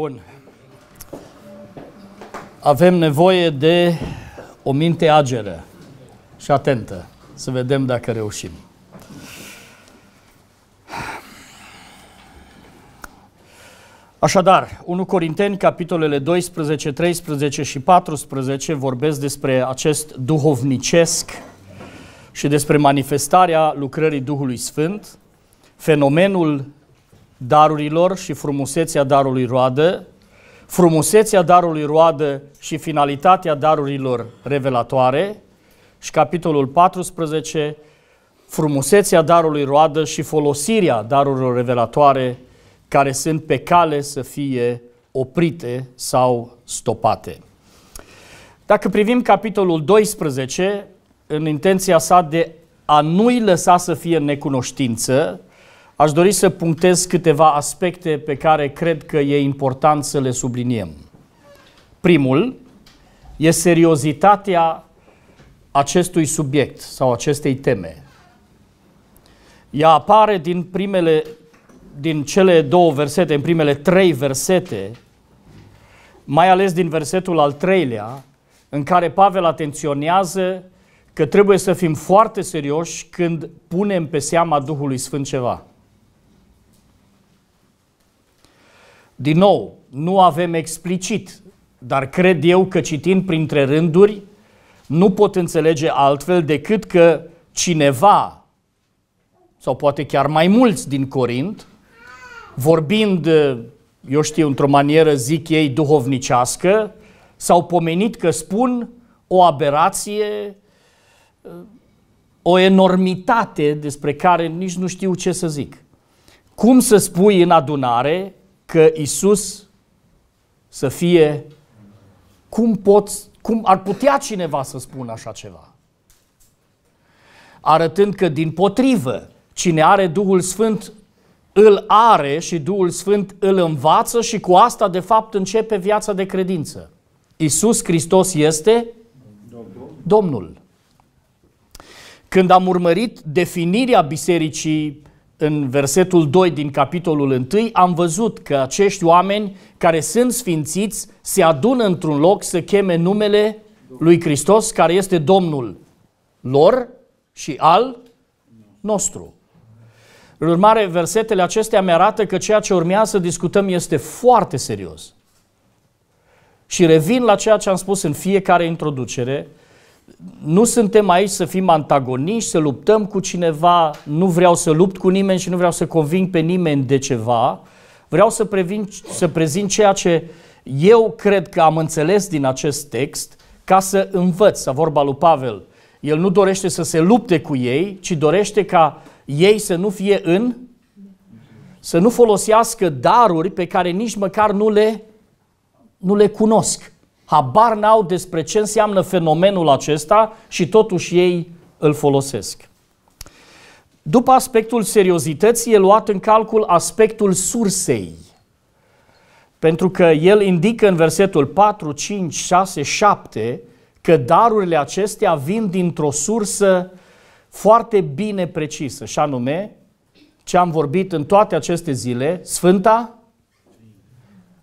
Bun. Avem nevoie de o minte ageră și atentă. Să vedem dacă reușim. Așadar, 1 Corinteni, capitolele 12, 13 și 14 vorbesc despre acest duhovnicesc și despre manifestarea lucrării Duhului Sfânt, fenomenul darurilor și frumusețea darului roadă, frumusețea darului roadă și finalitatea darurilor revelatoare și capitolul 14, frumusețea darului roadă și folosirea darurilor revelatoare care sunt pe cale să fie oprite sau stopate. Dacă privim capitolul 12, în intenția sa de a nu-i lăsa să fie necunoștință, Aș dori să punctez câteva aspecte pe care cred că e important să le subliniem. Primul e seriozitatea acestui subiect sau acestei teme. Ea apare din primele din cele două versete, în primele trei versete, mai ales din versetul al treilea, în care Pavel atenționează că trebuie să fim foarte serioși când punem pe seama Duhului Sfânt ceva. Din nou, nu avem explicit, dar cred eu că citind printre rânduri, nu pot înțelege altfel decât că cineva, sau poate chiar mai mulți din Corint, vorbind, eu știu, într-o manieră, zic ei, duhovnicească, s-au pomenit că spun o aberație, o enormitate despre care nici nu știu ce să zic. Cum să spui în adunare că Isus să fie cum, pot, cum ar putea cineva să spună așa ceva. Arătând că din potrivă, cine are Duhul Sfânt îl are și Duhul Sfânt îl învață și cu asta de fapt începe viața de credință. Isus Hristos este Domnul. Domnul. Când am urmărit definirea bisericii în versetul 2 din capitolul 1, am văzut că acești oameni care sunt sfințiți se adună într-un loc să cheme numele lui Hristos, care este Domnul lor și al nostru. În urmare, versetele acestea mi arată că ceea ce urmează să discutăm este foarte serios. Și revin la ceea ce am spus în fiecare introducere, nu suntem aici să fim antagoniști, să luptăm cu cineva, nu vreau să lupt cu nimeni și nu vreau să conving pe nimeni de ceva. Vreau să, previn, să prezint ceea ce eu cred că am înțeles din acest text ca să învăț, să vorba lui Pavel. El nu dorește să se lupte cu ei, ci dorește ca ei să nu fie în, să nu folosească daruri pe care nici măcar nu le, nu le cunosc habar n-au despre ce înseamnă fenomenul acesta și totuși ei îl folosesc. După aspectul seriozității, e luat în calcul aspectul sursei. Pentru că el indică în versetul 4, 5, 6, 7 că darurile acestea vin dintr-o sursă foarte bine precisă, și anume ce am vorbit în toate aceste zile, Sfânta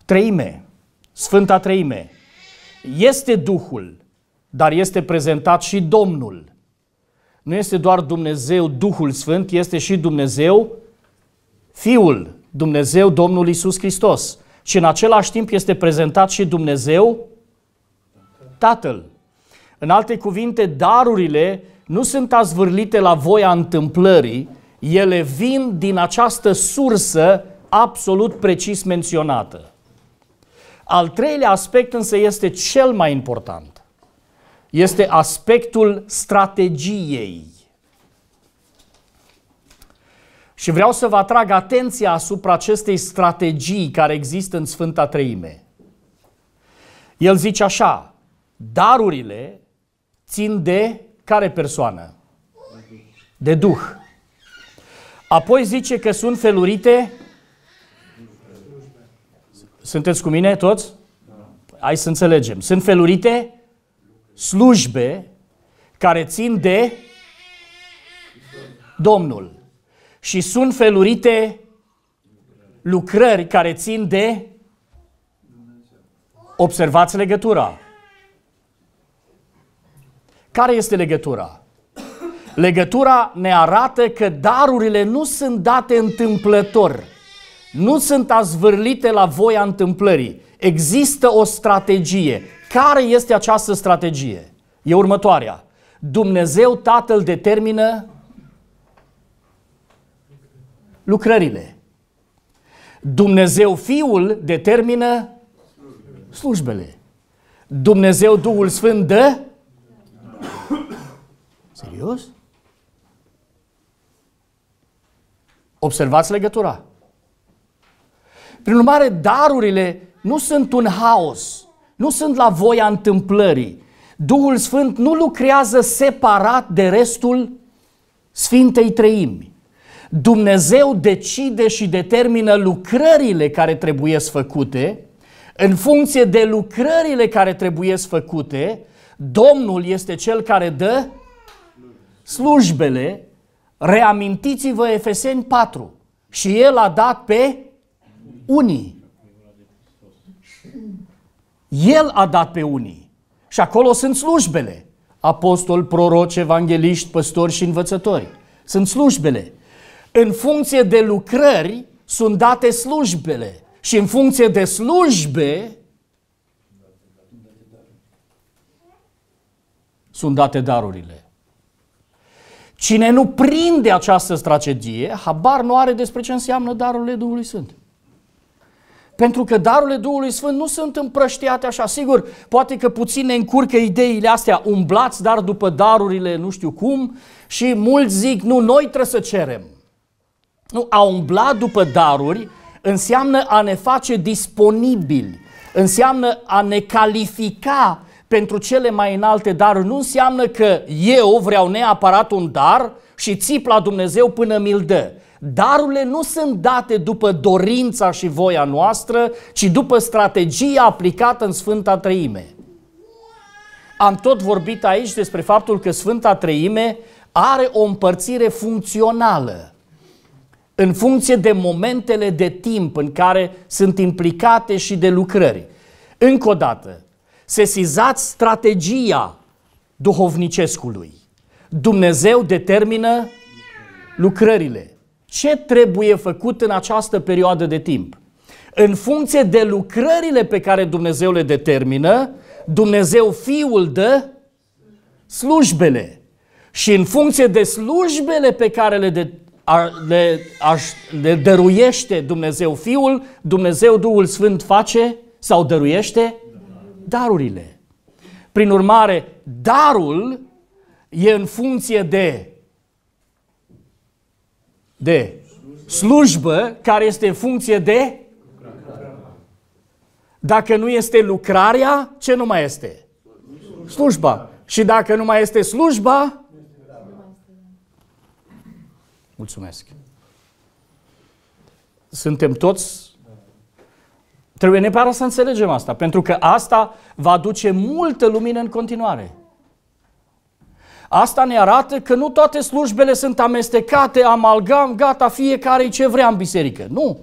Treime. Sfânta Treime. Este Duhul, dar este prezentat și Domnul. Nu este doar Dumnezeu Duhul Sfânt, este și Dumnezeu Fiul, Dumnezeu Domnul Isus Hristos. Și în același timp este prezentat și Dumnezeu Tatăl. În alte cuvinte, darurile nu sunt azvârlite la voia întâmplării, ele vin din această sursă absolut precis menționată. Al treilea aspect însă este cel mai important. Este aspectul strategiei. Și vreau să vă atrag atenția asupra acestei strategii care există în Sfânta Treime. El zice așa, darurile țin de care persoană? De Duh. Apoi zice că sunt felurite sunteți cu mine toți? Hai să înțelegem. Sunt felurite slujbe care țin de Domnul. Și sunt felurite lucrări care țin de Observați legătura. Care este legătura? Legătura ne arată că darurile nu sunt date întâmplător nu sunt azvârlite la voia întâmplării. Există o strategie. Care este această strategie? E următoarea. Dumnezeu Tatăl determină lucrările. Dumnezeu Fiul determină slujbele. Dumnezeu Duhul Sfânt dă? Serios? Observați legătura. Prin urmare, darurile nu sunt un haos, nu sunt la voia întâmplării. Duhul Sfânt nu lucrează separat de restul Sfintei Treimi. Dumnezeu decide și determină lucrările care trebuie făcute, în funcție de lucrările care trebuie făcute, Domnul este cel care dă slujbele. Reamintiți-vă Efeseni 4. Și el a dat pe unii. El a dat pe unii. Și acolo sunt slujbele. Apostol, proroci, evangeliști, păstori și învățători. Sunt slujbele. În funcție de lucrări sunt date slujbele. Și în funcție de slujbe sunt date darurile. Cine nu prinde această strategie, habar nu are despre ce înseamnă darurile Duhului Sfânt. Pentru că darurile Duhului Sfânt nu sunt împrăștiate așa. Sigur, poate că puțin ne încurcă ideile astea, umblați dar după darurile nu știu cum și mulți zic, nu, noi trebuie să cerem. Nu, a umbla după daruri înseamnă a ne face disponibili, înseamnă a ne califica pentru cele mai înalte daruri. Nu înseamnă că eu vreau neapărat un dar și țip la Dumnezeu până mi-l dă. Darurile nu sunt date după dorința și voia noastră, ci după strategia aplicată în Sfânta Treime. Am tot vorbit aici despre faptul că Sfânta Treime are o împărțire funcțională în funcție de momentele de timp în care sunt implicate și de lucrări. Încă o dată, sesizați strategia duhovnicescului. Dumnezeu determină lucrările ce trebuie făcut în această perioadă de timp. În funcție de lucrările pe care Dumnezeu le determină, Dumnezeu Fiul dă slujbele. Și în funcție de slujbele pe care le, de, a, le, a, le dăruiește Dumnezeu Fiul, Dumnezeu Duhul Sfânt face sau dăruiește darurile. Prin urmare, darul e în funcție de de slujbă care este în funcție de dacă nu este lucrarea, ce nu mai este? Slujba. Și dacă nu mai este slujba, mulțumesc. Suntem toți Trebuie neapărat să înțelegem asta, pentru că asta va aduce multă lumină în continuare. Asta ne arată că nu toate slujbele sunt amestecate, amalgam, gata, fiecare ce vrea în biserică. Nu.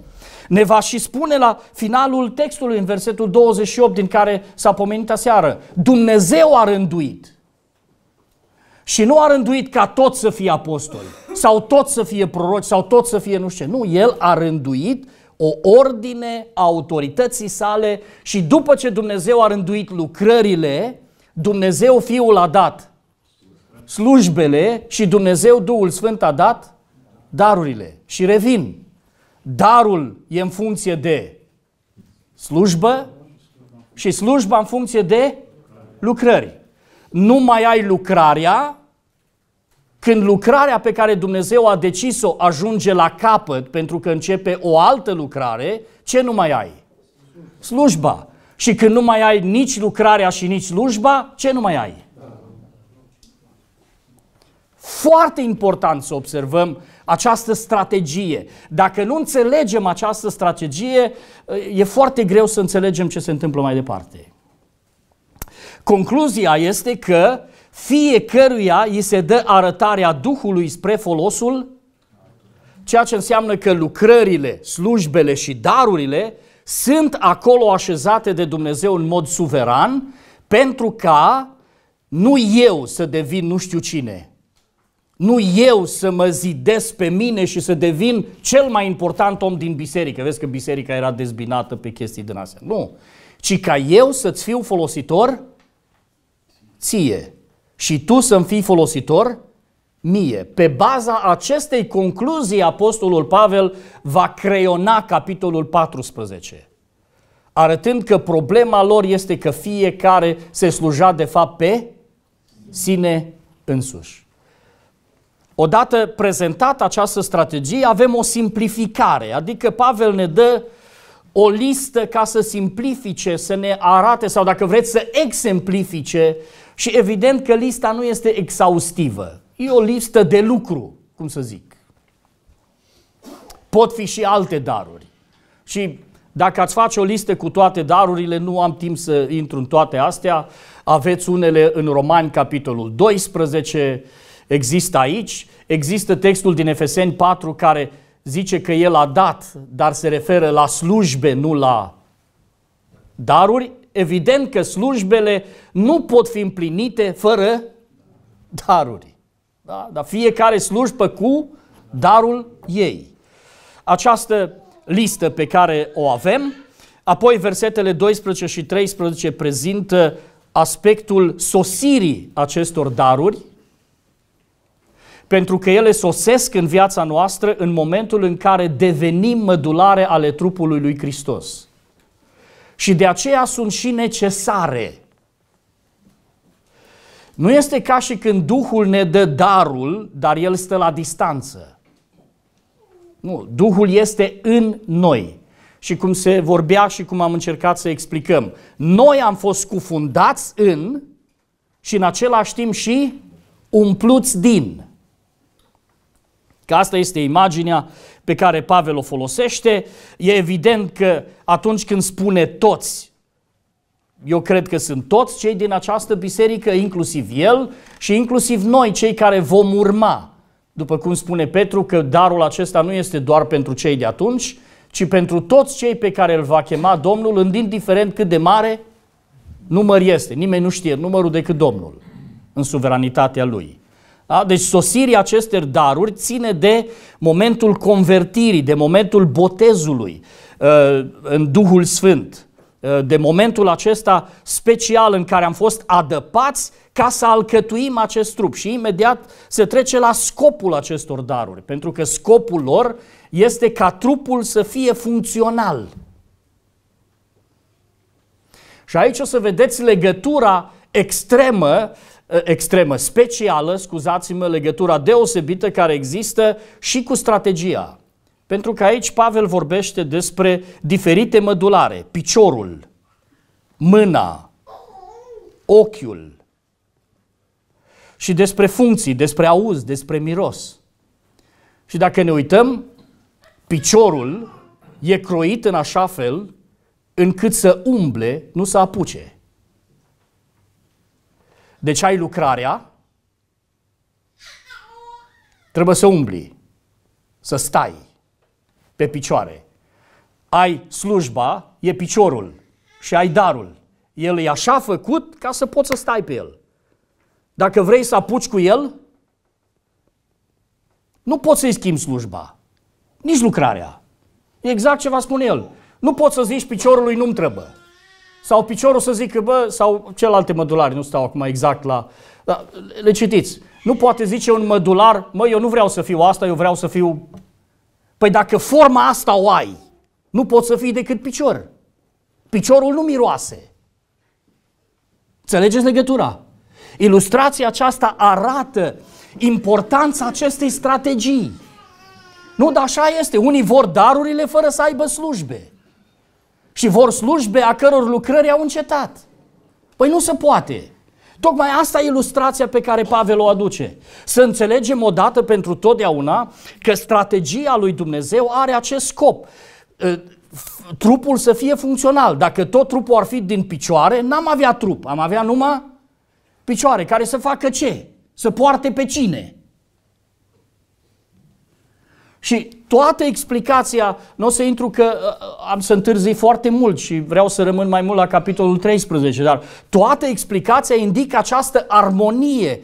Ne va și spune la finalul textului, în versetul 28, din care s-a pomenit aseară. Dumnezeu a rânduit. Și nu a rânduit ca tot să fie apostoli, sau tot să fie proroci, sau tot să fie nu știu Nu, El a rânduit o ordine a autorității sale și după ce Dumnezeu a rânduit lucrările, Dumnezeu Fiul a dat slujbele și Dumnezeu Duhul Sfânt a dat darurile. Și revin, darul e în funcție de slujbă și slujba în funcție de lucrări. Nu mai ai lucrarea când lucrarea pe care Dumnezeu a decis-o ajunge la capăt pentru că începe o altă lucrare, ce nu mai ai? Slujba. Și când nu mai ai nici lucrarea și nici slujba, ce nu mai ai? Foarte important să observăm această strategie. Dacă nu înțelegem această strategie, e foarte greu să înțelegem ce se întâmplă mai departe. Concluzia este că fiecăruia îi se dă arătarea Duhului spre folosul, ceea ce înseamnă că lucrările, slujbele și darurile sunt acolo așezate de Dumnezeu în mod suveran pentru ca nu eu să devin nu știu cine, nu eu să mă zidesc pe mine și să devin cel mai important om din biserică. Vezi că biserica era dezbinată pe chestii din astea. Nu. Ci ca eu să-ți fiu folositor ție și tu să-mi fii folositor mie. Pe baza acestei concluzii, Apostolul Pavel va creiona capitolul 14, arătând că problema lor este că fiecare se sluja de fapt pe sine însuși. Odată prezentată această strategie, avem o simplificare, adică Pavel ne dă o listă ca să simplifice, să ne arate sau dacă vreți să exemplifice și evident că lista nu este exhaustivă. E o listă de lucru, cum să zic. Pot fi și alte daruri. Și dacă ați face o listă cu toate darurile, nu am timp să intru în toate astea, aveți unele în Romani, capitolul 12, există aici. Există textul din Efeseni 4 care zice că el a dat, dar se referă la slujbe, nu la daruri. Evident că slujbele nu pot fi împlinite fără daruri. Da? Dar fiecare slujbă cu darul ei. Această listă pe care o avem, apoi versetele 12 și 13 prezintă aspectul sosirii acestor daruri, pentru că ele sosesc în viața noastră în momentul în care devenim mădulare ale trupului lui Hristos. Și de aceea sunt și necesare. Nu este ca și când Duhul ne dă darul, dar El stă la distanță. Nu, Duhul este în noi. Și cum se vorbea și cum am încercat să explicăm, noi am fost cufundați în și în același timp și umpluți din. Că asta este imaginea pe care Pavel o folosește. E evident că atunci când spune toți, eu cred că sunt toți cei din această biserică, inclusiv el și inclusiv noi, cei care vom urma. După cum spune Petru, că darul acesta nu este doar pentru cei de atunci, ci pentru toți cei pe care îl va chema Domnul, în indiferent cât de mare număr este. Nimeni nu știe numărul decât Domnul în suveranitatea lui. Da? Deci sosirea acestor daruri ține de momentul convertirii, de momentul botezului uh, în Duhul Sfânt, uh, de momentul acesta special în care am fost adăpați ca să alcătuim acest trup și imediat se trece la scopul acestor daruri, pentru că scopul lor este ca trupul să fie funcțional. Și aici o să vedeți legătura extremă extremă, specială, scuzați-mă, legătura deosebită care există și cu strategia. Pentru că aici Pavel vorbește despre diferite mădulare, piciorul, mâna, ochiul și despre funcții, despre auz, despre miros. Și dacă ne uităm, piciorul e croit în așa fel încât să umble, nu să apuce. Deci ai lucrarea, trebuie să umbli, să stai pe picioare. Ai slujba, e piciorul și ai darul. El e așa făcut ca să poți să stai pe el. Dacă vrei să apuci cu el, nu poți să-i schimbi slujba, nici lucrarea. E exact ce va spune el. Nu poți să zici piciorului nu-mi trebuie sau piciorul să zică, bă, sau celelalte mădulari, nu stau acum exact la... da, le citiți. Nu poate zice un mădular, mă, eu nu vreau să fiu asta, eu vreau să fiu... Păi dacă forma asta o ai, nu poți să fii decât picior. Piciorul nu miroase. Înțelegeți legătura? Ilustrația aceasta arată importanța acestei strategii. Nu, dar așa este. Unii vor darurile fără să aibă slujbe și vor slujbe a căror lucrări au încetat. Păi nu se poate. Tocmai asta e ilustrația pe care Pavel o aduce. Să înțelegem odată pentru totdeauna că strategia lui Dumnezeu are acest scop. Ă, trupul să fie funcțional. Dacă tot trupul ar fi din picioare, n-am avea trup. Am avea numai picioare care să facă ce? Să poarte pe cine? Și toată explicația, nu o să intru că uh, uh, am să întârzi foarte mult și vreau să rămân mai mult la capitolul 13, dar toată explicația indică această armonie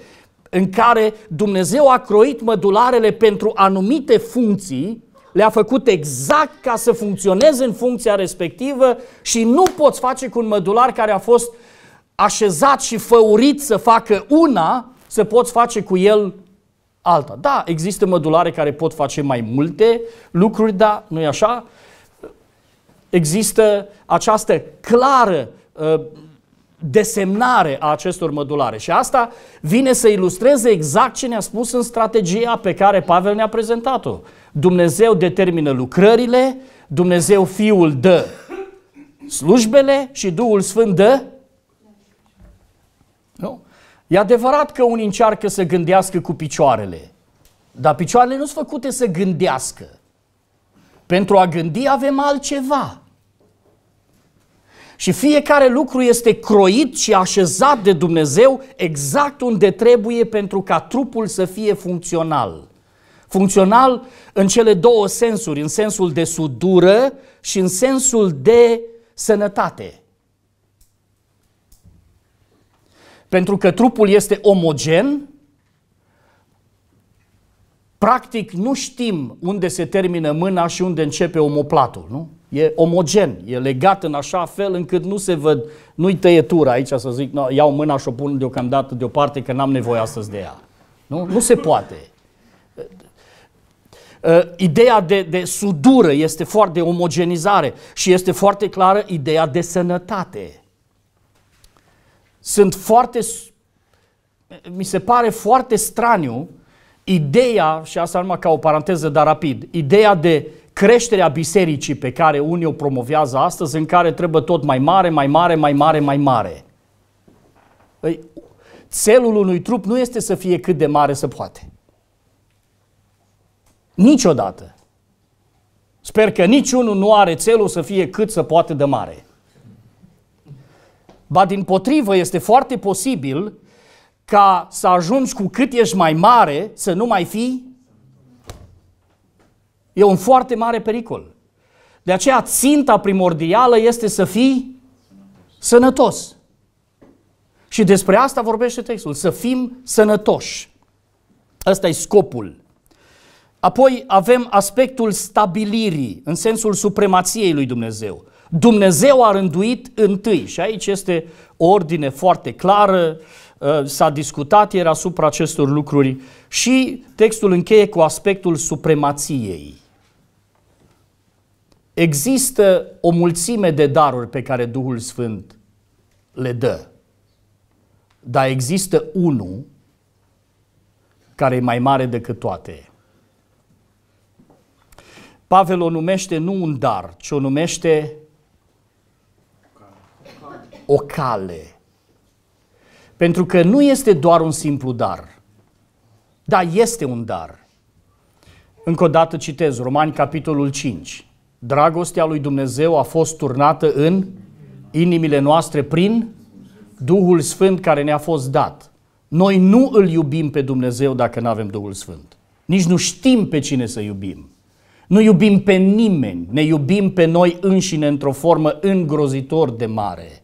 în care Dumnezeu a croit mădularele pentru anumite funcții, le-a făcut exact ca să funcționeze în funcția respectivă și nu poți face cu un mădular care a fost așezat și făurit să facă una, să poți face cu el alta. Da, există mădulare care pot face mai multe lucruri, dar nu-i așa? Există această clară ă, desemnare a acestor mădulare și asta vine să ilustreze exact ce ne-a spus în strategia pe care Pavel ne-a prezentat-o. Dumnezeu determină lucrările, Dumnezeu Fiul dă slujbele și Duhul Sfânt dă nu? E adevărat că unii încearcă să gândească cu picioarele, dar picioarele nu sunt făcute să gândească. Pentru a gândi avem altceva. Și fiecare lucru este croit și așezat de Dumnezeu exact unde trebuie pentru ca trupul să fie funcțional. Funcțional în cele două sensuri, în sensul de sudură și în sensul de sănătate. Pentru că trupul este omogen, practic nu știm unde se termină mâna și unde începe omoplatul, nu? E omogen, e legat în așa fel încât nu se văd, nu-i tăietura aici să zic, no, iau mâna și o pun deocamdată deoparte că n-am nevoie astăzi de ea. Nu? Nu se poate. Ă, ideea de, de sudură este foarte de omogenizare și este foarte clară ideea de sănătate sunt foarte, mi se pare foarte straniu ideea, și asta numai ca o paranteză, dar rapid, ideea de creșterea bisericii pe care unii o promovează astăzi, în care trebuie tot mai mare, mai mare, mai mare, mai mare. Păi, țelul unui trup nu este să fie cât de mare se poate. Niciodată. Sper că niciunul nu are țelul să fie cât se poate de mare. Ba din potrivă, este foarte posibil ca să ajungi cu cât ești mai mare să nu mai fii. E un foarte mare pericol. De aceea ținta primordială este să fii sănătos. Și despre asta vorbește textul, să fim sănătoși. Ăsta e scopul. Apoi avem aspectul stabilirii, în sensul supremației lui Dumnezeu. Dumnezeu a rânduit întâi și aici este o ordine foarte clară, uh, s-a discutat ieri asupra acestor lucruri și textul încheie cu aspectul supremației. Există o mulțime de daruri pe care Duhul Sfânt le dă, dar există unul care e mai mare decât toate. Pavel o numește nu un dar, ci o numește o cale. Pentru că nu este doar un simplu dar. Da, este un dar. Încă o dată citez Romani capitolul 5. Dragostea lui Dumnezeu a fost turnată în inimile noastre prin Duhul Sfânt care ne-a fost dat. Noi nu îl iubim pe Dumnezeu dacă nu avem Duhul Sfânt. Nici nu știm pe cine să iubim. Nu iubim pe nimeni, ne iubim pe noi înșine într-o formă îngrozitor de mare.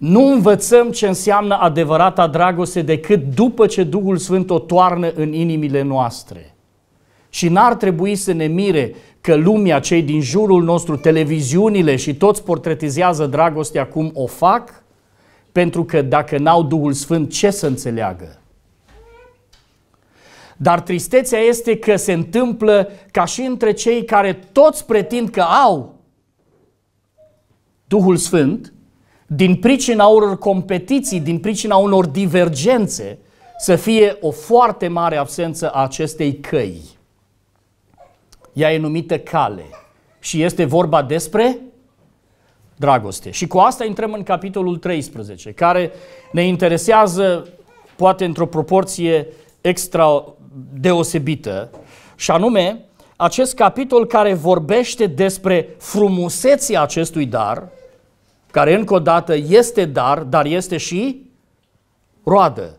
Nu învățăm ce înseamnă adevărata dragoste decât după ce Duhul Sfânt o toarnă în inimile noastre. Și n-ar trebui să ne mire că lumea, cei din jurul nostru, televiziunile și toți portretizează dragostea cum o fac, pentru că dacă n-au Duhul Sfânt, ce să înțeleagă? Dar tristețea este că se întâmplă ca și între cei care toți pretind că au Duhul Sfânt, din pricina unor competiții, din pricina unor divergențe, să fie o foarte mare absență a acestei căi. Ea e numită cale și este vorba despre dragoste. Și cu asta intrăm în capitolul 13, care ne interesează poate într-o proporție extra deosebită, și anume acest capitol care vorbește despre frumusețea acestui dar – care încă o dată este dar, dar este și roadă.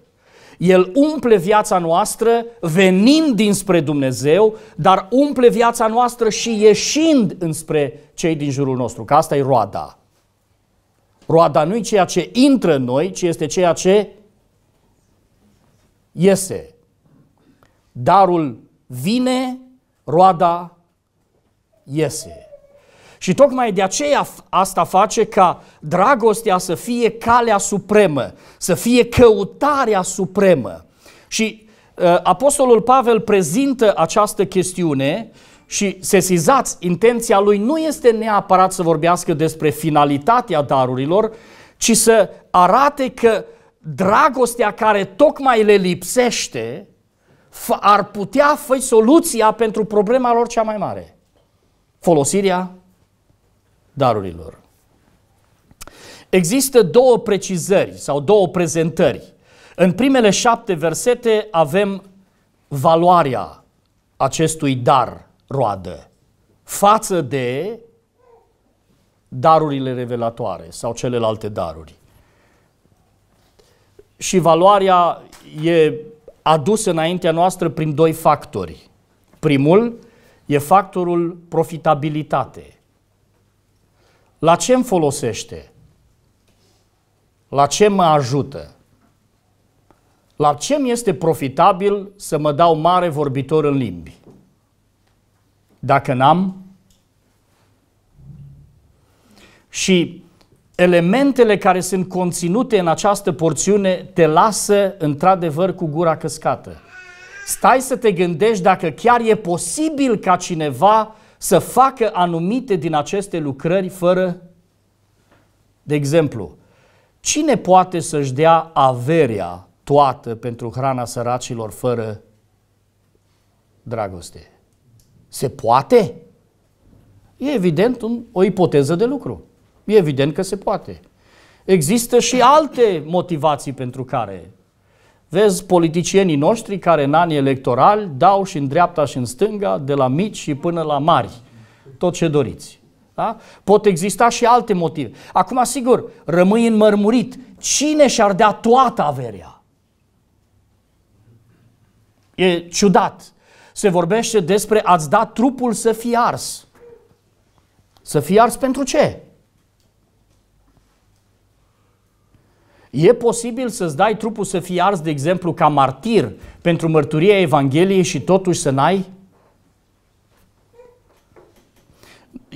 El umple viața noastră venind dinspre Dumnezeu, dar umple viața noastră și ieșind înspre cei din jurul nostru, că asta e roada. Roada nu e ceea ce intră în noi, ci este ceea ce iese. Darul vine, roada iese. Și tocmai de aceea asta face ca dragostea să fie calea supremă, să fie căutarea supremă. Și uh, Apostolul Pavel prezintă această chestiune și sesizați, intenția lui nu este neapărat să vorbească despre finalitatea darurilor, ci să arate că dragostea care tocmai le lipsește ar putea fi soluția pentru problema lor cea mai mare. Folosirea darurilor. Există două precizări sau două prezentări. În primele șapte versete avem valoarea acestui dar roadă față de darurile revelatoare sau celelalte daruri. Și valoarea e adusă înaintea noastră prin doi factori. Primul e factorul profitabilitate. La ce îmi folosește? La ce mă ajută? La ce mi este profitabil să mă dau mare vorbitor în limbi? Dacă n-am? Și elementele care sunt conținute în această porțiune te lasă într-adevăr cu gura căscată. Stai să te gândești dacă chiar e posibil ca cineva să facă anumite din aceste lucrări fără, de exemplu, cine poate să-și dea averea toată pentru hrana săracilor fără dragoste? Se poate? E evident un, o ipoteză de lucru. E evident că se poate. Există și alte motivații pentru care Vezi politicienii noștri care în anii electorali dau și în dreapta și în stânga, de la mici și până la mari, tot ce doriți. Da? Pot exista și alte motive. Acum, sigur, rămâi înmărmurit. Cine și-ar dea toată averea? E ciudat. Se vorbește despre a-ți da trupul să fie ars. Să fie ars pentru ce? E posibil să-ți dai trupul să fii ars, de exemplu, ca martir pentru mărturia Evangheliei și totuși să n-ai?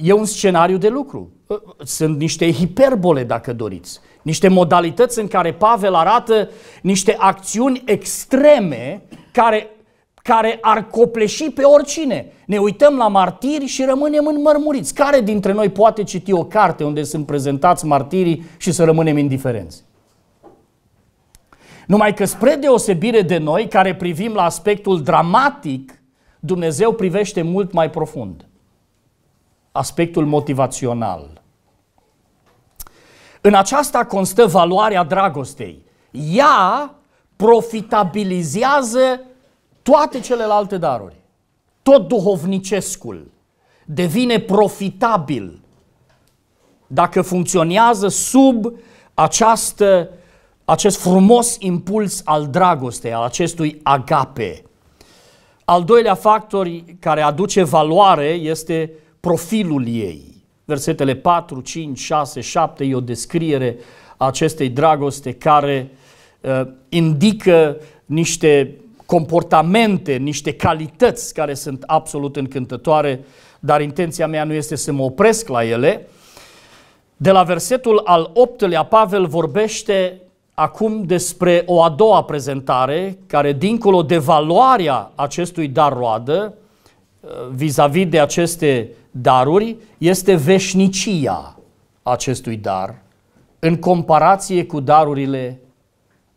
E un scenariu de lucru. Ă, sunt niște hiperbole, dacă doriți. Niște modalități în care Pavel arată niște acțiuni extreme care, care ar copleși pe oricine. Ne uităm la martiri și rămânem înmărmuriți. Care dintre noi poate citi o carte unde sunt prezentați martirii și să rămânem indiferenți? Numai că spre deosebire de noi, care privim la aspectul dramatic, Dumnezeu privește mult mai profund. Aspectul motivațional. În aceasta constă valoarea dragostei. Ea profitabilizează toate celelalte daruri. Tot duhovnicescul devine profitabil dacă funcționează sub această acest frumos impuls al dragostei, al acestui agape. Al doilea factor care aduce valoare este profilul ei. Versetele 4, 5, 6, 7 e o descriere a acestei dragoste care uh, indică niște comportamente, niște calități care sunt absolut încântătoare, dar intenția mea nu este să mă opresc la ele. De la versetul al 8-lea, Pavel vorbește acum despre o a doua prezentare, care dincolo de valoarea acestui dar roadă, uh, vis-a-vis de aceste daruri, este veșnicia acestui dar în comparație cu darurile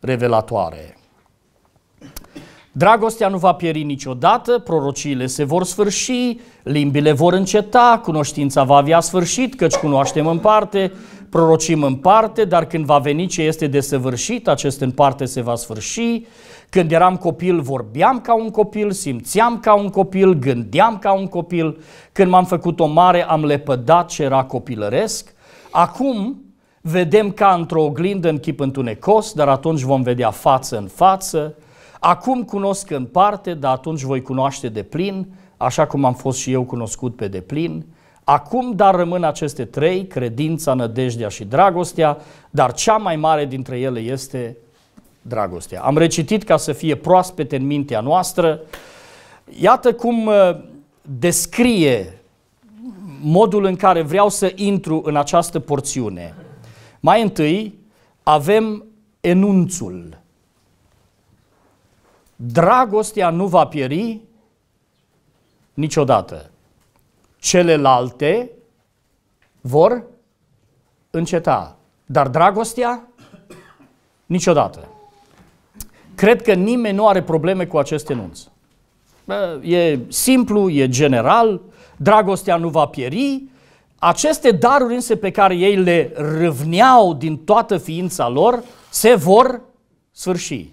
revelatoare. Dragostea nu va pieri niciodată, prorociile se vor sfârși, limbile vor înceta, cunoștința va avea sfârșit, căci cunoaștem în parte, prorocim în parte, dar când va veni ce este desăvârșit, acest în parte se va sfârși. Când eram copil, vorbeam ca un copil, simțeam ca un copil, gândeam ca un copil. Când m-am făcut o mare, am lepădat ce era copilăresc. Acum vedem ca într-o oglindă în chip întunecos, dar atunci vom vedea față în față. Acum cunosc în parte, dar atunci voi cunoaște de plin, așa cum am fost și eu cunoscut pe deplin. Acum dar rămân aceste trei, credința, nădejdea și dragostea, dar cea mai mare dintre ele este dragostea. Am recitit ca să fie proaspete în mintea noastră. Iată cum uh, descrie modul în care vreau să intru în această porțiune. Mai întâi avem enunțul. Dragostea nu va pieri niciodată celelalte vor înceta. Dar dragostea? Niciodată. Cred că nimeni nu are probleme cu acest enunț. E simplu, e general, dragostea nu va pieri. Aceste daruri însă pe care ei le râvneau din toată ființa lor se vor sfârși.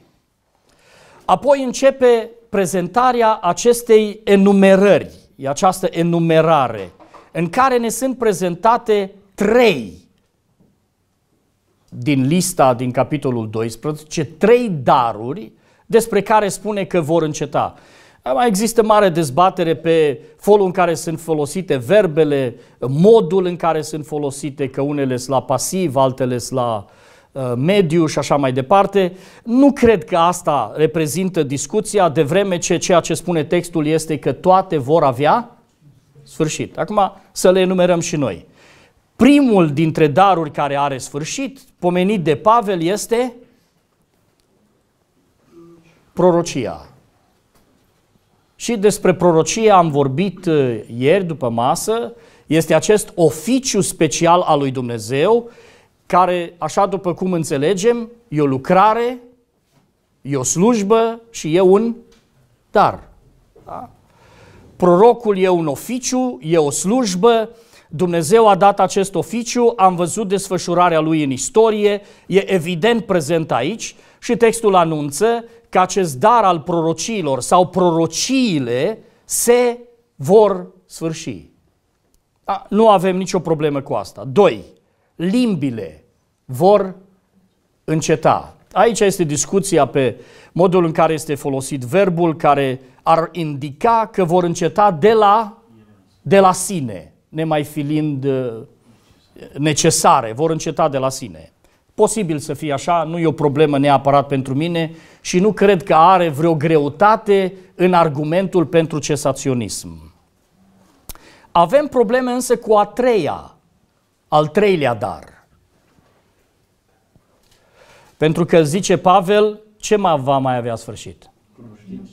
Apoi începe prezentarea acestei enumerări e această enumerare în care ne sunt prezentate trei din lista din capitolul 12, trei daruri despre care spune că vor înceta. Mai există mare dezbatere pe folul în care sunt folosite verbele, modul în care sunt folosite, că unele sunt la pasiv, altele sunt la uh, Uh, mediu și așa mai departe. Nu cred că asta reprezintă discuția, de vreme ce ceea ce spune textul este că toate vor avea sfârșit. Acum să le enumerăm și noi. Primul dintre daruri care are sfârșit, pomenit de Pavel, este prorocia. Și despre prorocie am vorbit uh, ieri după masă. Este acest oficiu special al lui Dumnezeu care, așa după cum înțelegem, e o lucrare, e o slujbă și e un dar. Da? Prorocul e un oficiu, e o slujbă, Dumnezeu a dat acest oficiu, am văzut desfășurarea lui în istorie, e evident prezent aici și textul anunță că acest dar al prorociilor sau prorociile se vor sfârși. Da, nu avem nicio problemă cu asta. Doi, limbile vor înceta. Aici este discuția pe modul în care este folosit verbul care ar indica că vor înceta de la, de la sine, nemai filind uh, necesare, vor înceta de la sine. Posibil să fie așa, nu e o problemă neapărat pentru mine și nu cred că are vreo greutate în argumentul pentru cesaționism. Avem probleme însă cu a treia al treilea dar. Pentru că zice Pavel, ce va mai avea sfârșit? Cunoștință.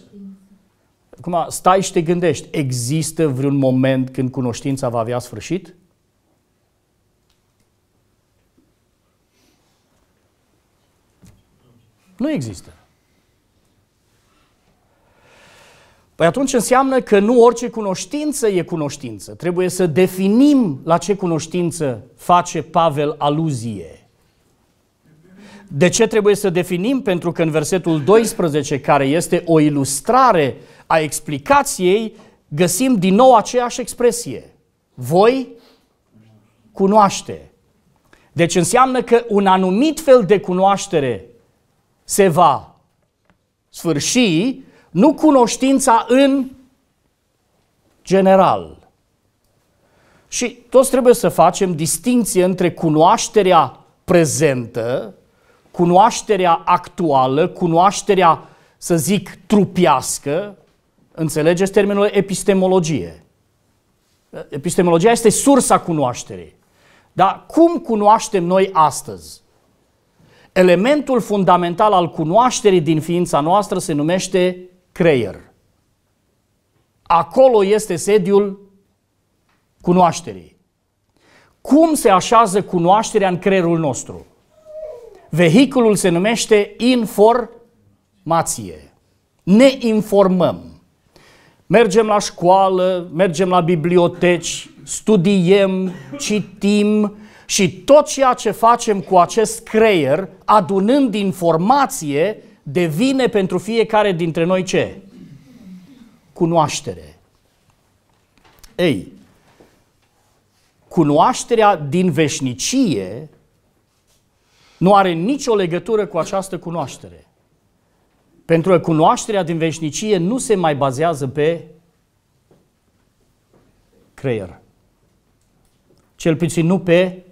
Acum stai și te gândești, există vreun moment când cunoștința va avea sfârșit? Nu există. Păi atunci înseamnă că nu orice cunoștință e cunoștință. Trebuie să definim la ce cunoștință face Pavel aluzie. De ce trebuie să definim? Pentru că în versetul 12, care este o ilustrare a explicației, găsim din nou aceeași expresie. Voi cunoaște. Deci înseamnă că un anumit fel de cunoaștere se va sfârși nu cunoștința în general. Și toți trebuie să facem distinție între cunoașterea prezentă, cunoașterea actuală, cunoașterea, să zic, trupiască. Înțelegeți termenul epistemologie. Epistemologia este sursa cunoașterii. Dar cum cunoaștem noi astăzi? Elementul fundamental al cunoașterii din ființa noastră se numește creier. Acolo este sediul cunoașterii. Cum se așează cunoașterea în creierul nostru? Vehiculul se numește informație. Ne informăm. Mergem la școală, mergem la biblioteci, studiem, citim și tot ceea ce facem cu acest creier, adunând informație, devine pentru fiecare dintre noi ce? Cunoaștere. Ei, cunoașterea din veșnicie nu are nicio legătură cu această cunoaștere. Pentru că cunoașterea din veșnicie nu se mai bazează pe creier. Cel puțin nu pe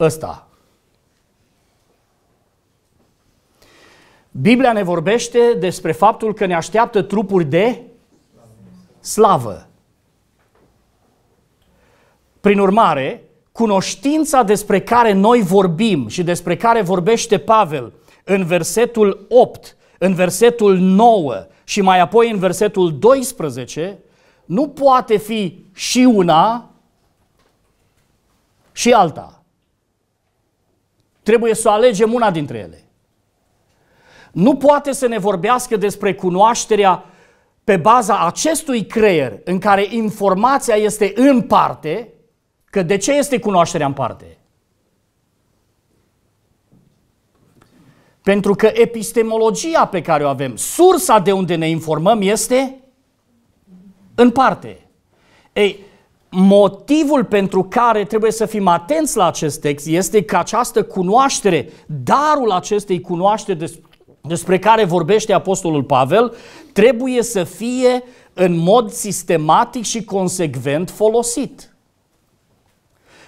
ăsta, Biblia ne vorbește despre faptul că ne așteaptă trupuri de slavă. Prin urmare, cunoștința despre care noi vorbim și despre care vorbește Pavel în versetul 8, în versetul 9 și mai apoi în versetul 12, nu poate fi și una și alta. Trebuie să alegem una dintre ele nu poate să ne vorbească despre cunoașterea pe baza acestui creier în care informația este în parte, că de ce este cunoașterea în parte? Pentru că epistemologia pe care o avem, sursa de unde ne informăm este în parte. Ei, motivul pentru care trebuie să fim atenți la acest text este că această cunoaștere, darul acestei cunoașteri despre care vorbește Apostolul Pavel trebuie să fie în mod sistematic și consecvent folosit.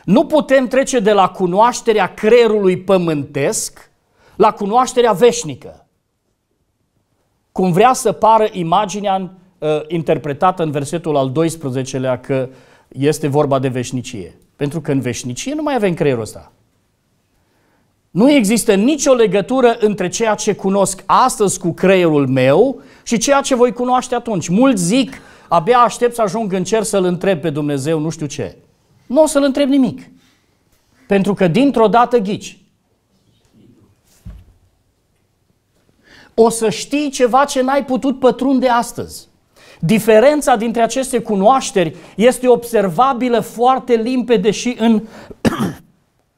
Nu putem trece de la cunoașterea creierului pământesc la cunoașterea veșnică. Cum vrea să pară imaginea în, uh, interpretată în versetul al 12-lea că este vorba de veșnicie. Pentru că în veșnicie nu mai avem creierul ăsta. Nu există nicio legătură între ceea ce cunosc astăzi cu creierul meu și ceea ce voi cunoaște atunci. Mulți zic, abia aștept să ajung în cer să-L întreb pe Dumnezeu nu știu ce. Nu o să-L întreb nimic. Pentru că dintr-o dată ghici. O să știi ceva ce n-ai putut pătrunde astăzi. Diferența dintre aceste cunoașteri este observabilă foarte limpede și în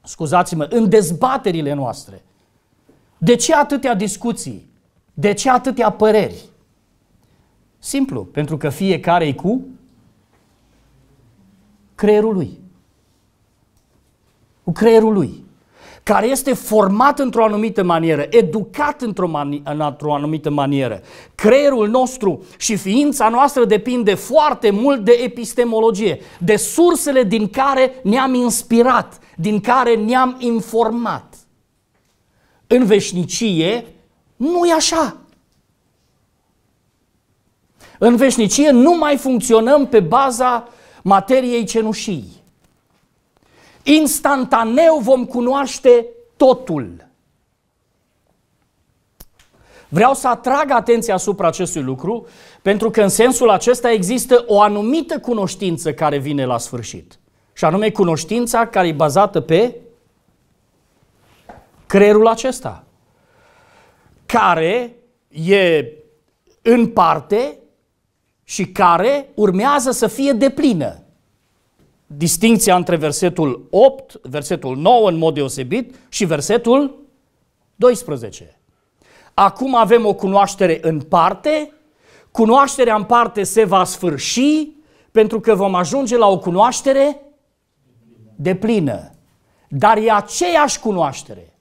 scuzați-mă, în dezbaterile noastre. De ce atâtea discuții? De ce atâtea păreri? Simplu, pentru că fiecare e cu creierul lui. Cu creierul lui. Care este format într-o anumită manieră, educat într-o, mani- într-o anumită manieră. Creierul nostru și ființa noastră depinde foarte mult de epistemologie, de sursele din care ne-am inspirat, din care ne-am informat. În veșnicie nu e așa. În veșnicie nu mai funcționăm pe baza materiei cenușii. Instantaneu vom cunoaște totul. Vreau să atrag atenția asupra acestui lucru, pentru că în sensul acesta există o anumită cunoștință care vine la sfârșit. Și anume cunoștința care e bazată pe creierul acesta. Care e în parte și care urmează să fie deplină. Distinția între versetul 8, versetul 9 în mod deosebit și versetul 12. Acum avem o cunoaștere în parte, cunoașterea în parte se va sfârși pentru că vom ajunge la o cunoaștere de plină, dar e aceeași cunoaștere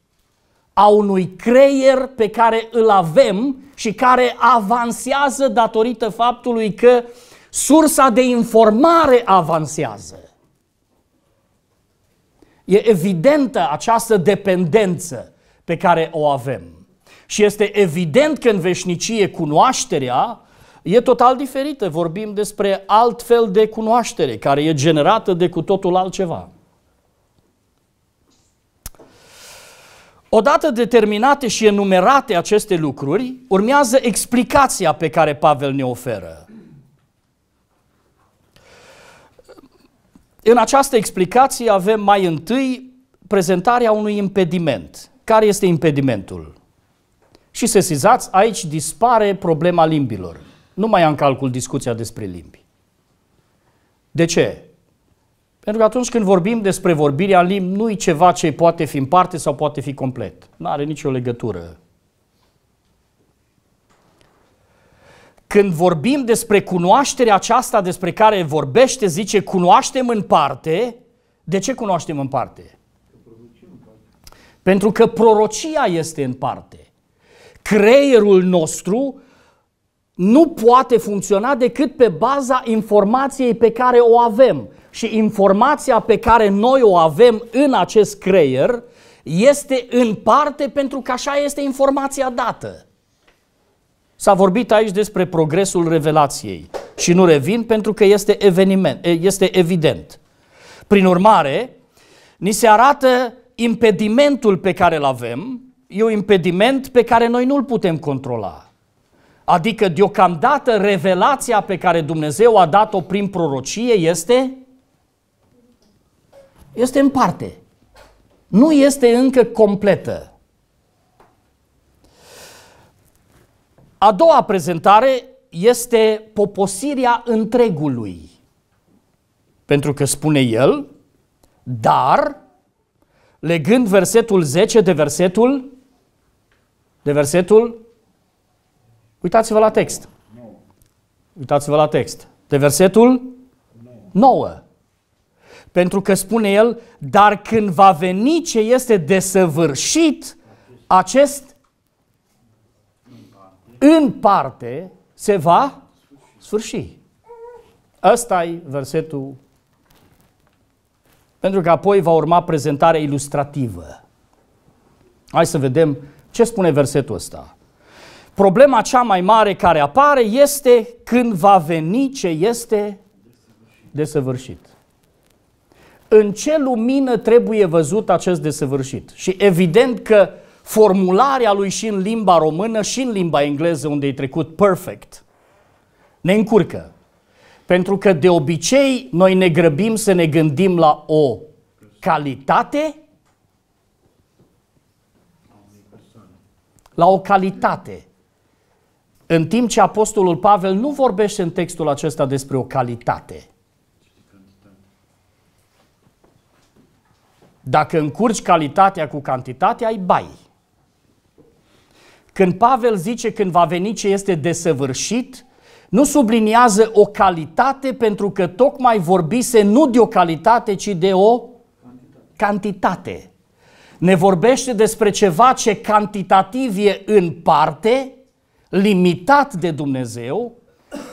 a unui creier pe care îl avem și care avansează datorită faptului că sursa de informare avansează. E evidentă această dependență pe care o avem. Și este evident că în veșnicie cunoașterea e total diferită. Vorbim despre alt fel de cunoaștere care e generată de cu totul altceva. Odată determinate și enumerate aceste lucruri, urmează explicația pe care Pavel ne oferă. În această explicație avem mai întâi prezentarea unui impediment. Care este impedimentul? Și sesizați, aici dispare problema limbilor. Nu mai am calcul discuția despre limbi. De ce? Pentru că atunci când vorbim despre vorbirea în limbi, nu e ceva ce poate fi în parte sau poate fi complet. Nu are nicio legătură. Când vorbim despre cunoașterea aceasta despre care vorbește, zice cunoaștem în parte. De ce cunoaștem în parte? Pentru că prorocia este în parte. Creierul nostru nu poate funcționa decât pe baza informației pe care o avem și informația pe care noi o avem în acest creier este în parte pentru că așa este informația dată. S-a vorbit aici despre progresul revelației și nu revin pentru că este, eveniment, este evident. Prin urmare, ni se arată impedimentul pe care îl avem, e un impediment pe care noi nu-l putem controla. Adică, deocamdată, revelația pe care Dumnezeu a dat-o prin prorocie este este în parte. Nu este încă completă. A doua prezentare este poposirea întregului. Pentru că spune el, dar, legând versetul 10 de versetul, de versetul, uitați-vă la text. Uitați-vă la text. De versetul 9. Pentru că spune el, dar când va veni ce este desăvârșit, acest în parte se va sfârși. Ăsta e versetul. Pentru că apoi va urma prezentarea ilustrativă. Hai să vedem ce spune versetul ăsta. Problema cea mai mare care apare este când va veni ce este desăvârșit în ce lumină trebuie văzut acest desăvârșit. Și evident că formularea lui și în limba română și în limba engleză unde e trecut perfect ne încurcă. Pentru că de obicei noi ne grăbim să ne gândim la o calitate, la o calitate. În timp ce Apostolul Pavel nu vorbește în textul acesta despre o calitate, Dacă încurci calitatea cu cantitatea, ai bai. Când Pavel zice când va veni ce este desăvârșit, nu subliniază o calitate pentru că tocmai vorbise nu de o calitate, ci de o cantitate. cantitate. Ne vorbește despre ceva ce cantitativ e în parte, limitat de Dumnezeu,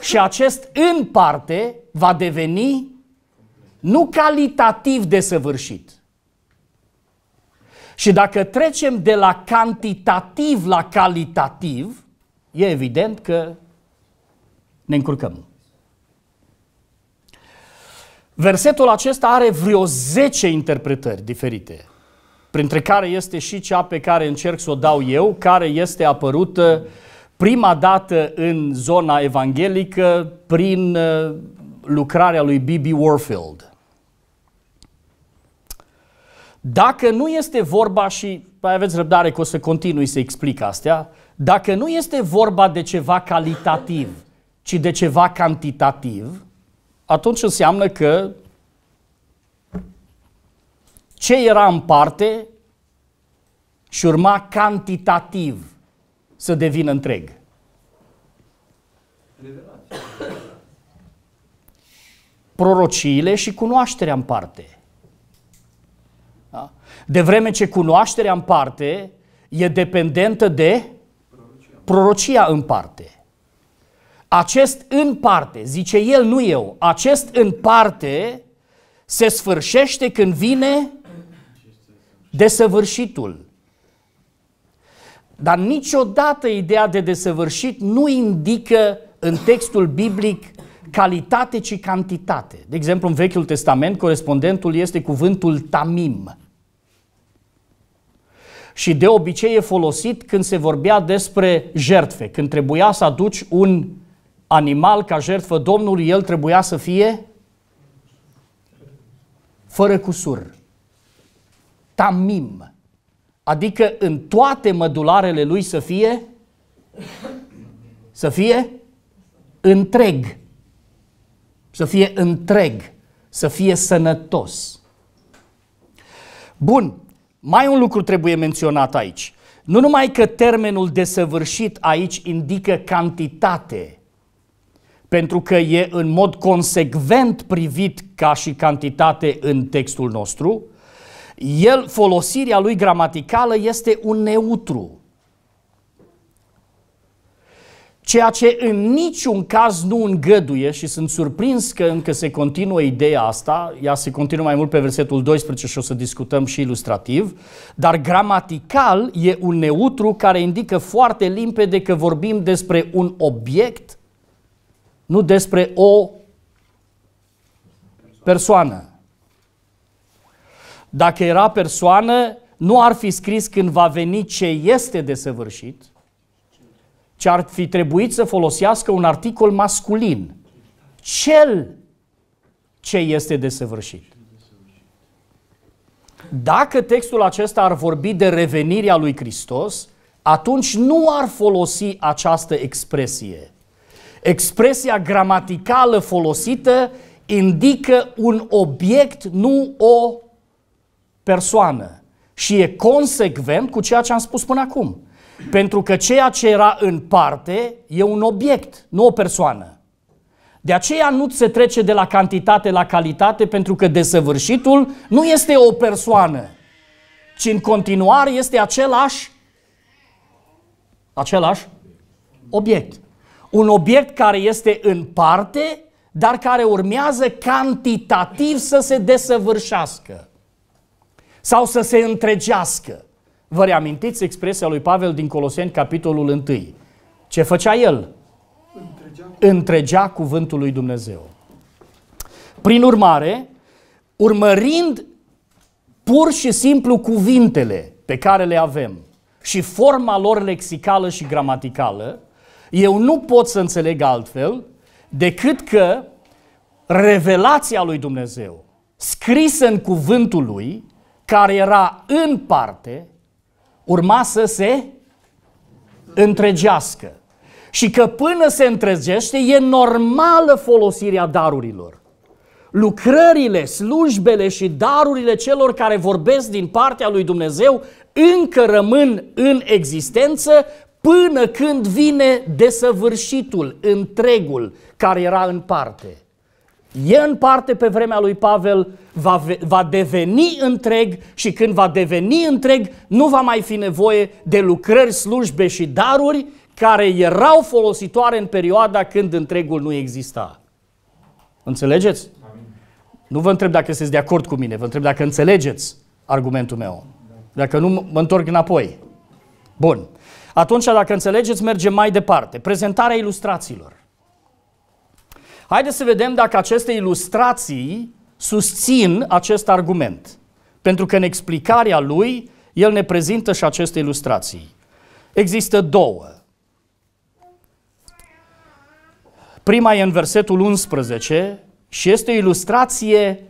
și acest în parte va deveni nu calitativ desăvârșit, și dacă trecem de la cantitativ la calitativ, e evident că ne încurcăm. Versetul acesta are vreo 10 interpretări diferite, printre care este și cea pe care încerc să o dau eu, care este apărută prima dată în zona evanghelică prin uh, lucrarea lui B.B. Warfield. Dacă nu este vorba, și aveți răbdare că o să continui să explic astea, dacă nu este vorba de ceva calitativ, ci de ceva cantitativ, atunci înseamnă că ce era în parte și urma cantitativ să devină întreg. Prorociile și cunoașterea în parte. De vreme ce cunoașterea în parte e dependentă de prorocia, prorocia în parte. Acest în parte, zice el, nu eu, acest în parte se sfârșește când vine desăvârșitul. Dar niciodată ideea de desăvârșit nu indică în textul biblic calitate, ci cantitate. De exemplu, în Vechiul Testament, corespondentul este cuvântul tamim, și de obicei e folosit când se vorbea despre jertfe. Când trebuia să aduci un animal ca jertfă Domnului, el trebuia să fie fără cusur, tamim, adică în toate mădularele lui să fie să fie întreg, să fie întreg, să fie sănătos. Bun, mai un lucru trebuie menționat aici. Nu numai că termenul desăvârșit aici indică cantitate, pentru că e în mod consecvent privit ca și cantitate în textul nostru, el, folosirea lui gramaticală este un neutru ceea ce în niciun caz nu îngăduie și sunt surprins că încă se continuă ideea asta, ea se continuă mai mult pe versetul 12 și o să discutăm și ilustrativ, dar gramatical e un neutru care indică foarte limpede că vorbim despre un obiect, nu despre o persoană. Dacă era persoană, nu ar fi scris când va veni ce este desăvârșit, ci ar fi trebuit să folosească un articol masculin. Cel ce este desăvârșit. Dacă textul acesta ar vorbi de revenirea lui Hristos, atunci nu ar folosi această expresie. Expresia gramaticală folosită indică un obiect, nu o persoană. Și e consecvent cu ceea ce am spus până acum. Pentru că ceea ce era în parte e un obiect, nu o persoană. De aceea nu se trece de la cantitate la calitate, pentru că desăvârșitul nu este o persoană, ci în continuare este același, același obiect. Un obiect care este în parte, dar care urmează cantitativ să se desăvârșească sau să se întregească. Vă reamintiți expresia lui Pavel din Coloseni, capitolul 1. Ce făcea el? Întregea, cuvântul lui Dumnezeu. Prin urmare, urmărind pur și simplu cuvintele pe care le avem și forma lor lexicală și gramaticală, eu nu pot să înțeleg altfel decât că revelația lui Dumnezeu, scrisă în cuvântul lui, care era în parte, urma să se întregească. Și că până se întregește e normală folosirea darurilor. Lucrările, slujbele și darurile celor care vorbesc din partea lui Dumnezeu încă rămân în existență până când vine desăvârșitul, întregul care era în parte e în parte pe vremea lui Pavel, va, va deveni întreg și când va deveni întreg, nu va mai fi nevoie de lucrări, slujbe și daruri care erau folositoare în perioada când întregul nu exista. Înțelegeți? Nu vă întreb dacă sunteți de acord cu mine, vă întreb dacă înțelegeți argumentul meu. Dacă nu, mă întorc înapoi. Bun. Atunci, dacă înțelegeți, mergem mai departe. Prezentarea ilustrațiilor. Haideți să vedem dacă aceste ilustrații susțin acest argument. Pentru că în explicarea lui, el ne prezintă și aceste ilustrații. Există două. Prima e în versetul 11 și este o ilustrație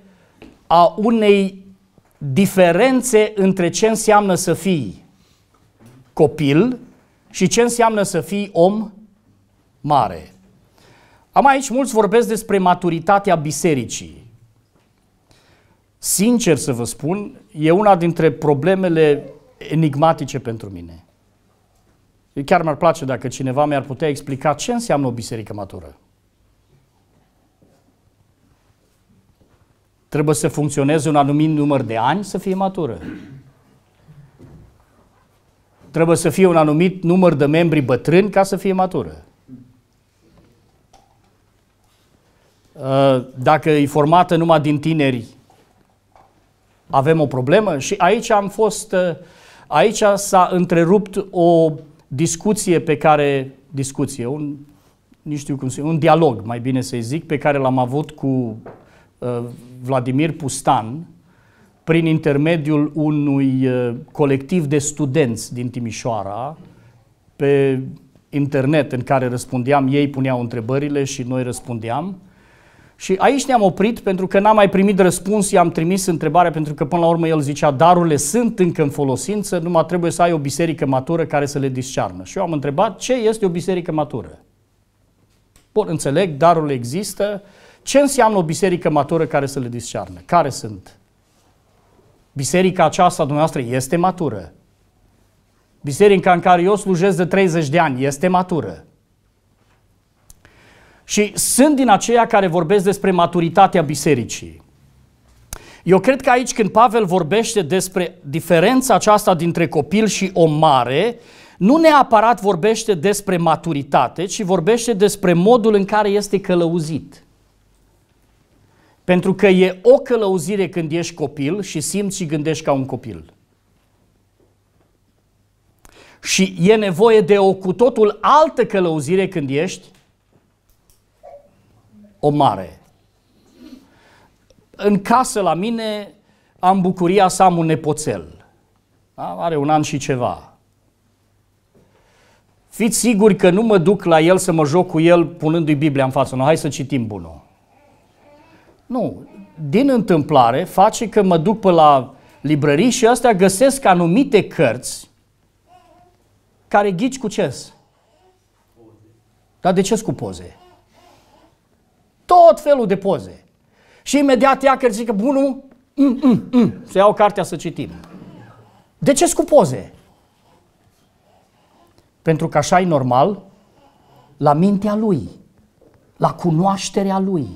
a unei diferențe între ce înseamnă să fii copil și ce înseamnă să fii om mare. Am aici, mulți vorbesc despre maturitatea bisericii. Sincer să vă spun, e una dintre problemele enigmatice pentru mine. Chiar mi-ar place dacă cineva mi-ar putea explica ce înseamnă o biserică matură. Trebuie să funcționeze un anumit număr de ani să fie matură. Trebuie să fie un anumit număr de membri bătrâni ca să fie matură. Uh, dacă e formată numai din tineri, avem o problemă? Și aici am fost, uh, aici s-a întrerupt o discuție pe care, discuție, un, nu știu cum se, un dialog, mai bine să zic, pe care l-am avut cu uh, Vladimir Pustan prin intermediul unui uh, colectiv de studenți din Timișoara pe internet în care răspundeam, ei puneau întrebările și noi răspundeam. Uh, și aici ne-am oprit pentru că n-am mai primit răspuns, i-am trimis întrebarea pentru că până la urmă el zicea darurile sunt încă în folosință, numai trebuie să ai o biserică matură care să le discearnă. Și eu am întrebat ce este o biserică matură. Bun, înțeleg, darul există. Ce înseamnă o biserică matură care să le discearnă? Care sunt? Biserica aceasta dumneavoastră este matură. Biserica în care eu slujesc de 30 de ani este matură. Și sunt din aceia care vorbesc despre maturitatea bisericii. Eu cred că aici când Pavel vorbește despre diferența aceasta dintre copil și om mare, nu neapărat vorbește despre maturitate, ci vorbește despre modul în care este călăuzit. Pentru că e o călăuzire când ești copil și simți și gândești ca un copil. Și e nevoie de o cu totul altă călăuzire când ești o mare. În casă la mine am bucuria să am un nepoțel. Da? Are un an și ceva. Fiți siguri că nu mă duc la el să mă joc cu el punându-i Biblia în față. Nu, hai să citim bunul. Nu, din întâmplare face că mă duc pe la librării și astea găsesc anumite cărți care ghici cu ce Dar de ce cu poze? Tot felul de poze. Și imediat ea că zică, bunul, mm, mm, mm, să iau cartea să citim. De ce cu poze? Pentru că așa e normal la mintea lui, la cunoașterea lui.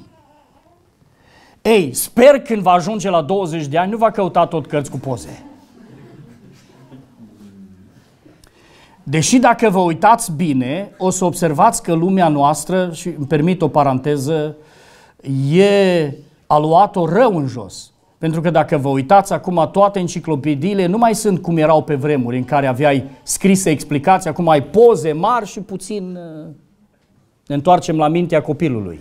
Ei, sper când va ajunge la 20 de ani, nu va căuta tot cărți cu poze. Deși dacă vă uitați bine, o să observați că lumea noastră, și îmi permit o paranteză, e a luat-o rău în jos. Pentru că dacă vă uitați acum, toate enciclopediile nu mai sunt cum erau pe vremuri, în care aveai scrise explicații, acum ai poze mari și puțin uh, ne întoarcem la mintea copilului.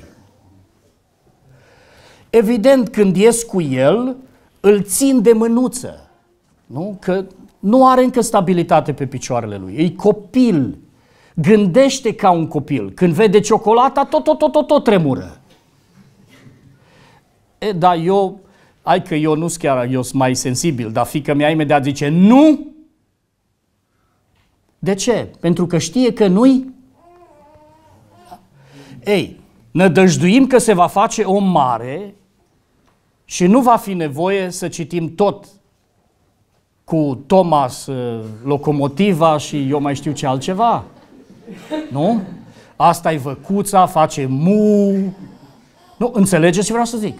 Evident, când ies cu el, îl țin de mânuță. Nu? Că nu are încă stabilitate pe picioarele lui, e copil, gândește ca un copil. Când vede ciocolata, tot, tot, tot, tot, tot tremură. E, da, eu, ai că eu nu sunt chiar, eu sunt mai sensibil, dar fică mea imediat zice nu. De ce? Pentru că știe că nu-i? Ei, nădăjduim că se va face om mare și nu va fi nevoie să citim tot cu Thomas uh, locomotiva și eu mai știu ce altceva. Nu? asta e văcuța, face mu. Nu, înțelegeți ce vreau să zic?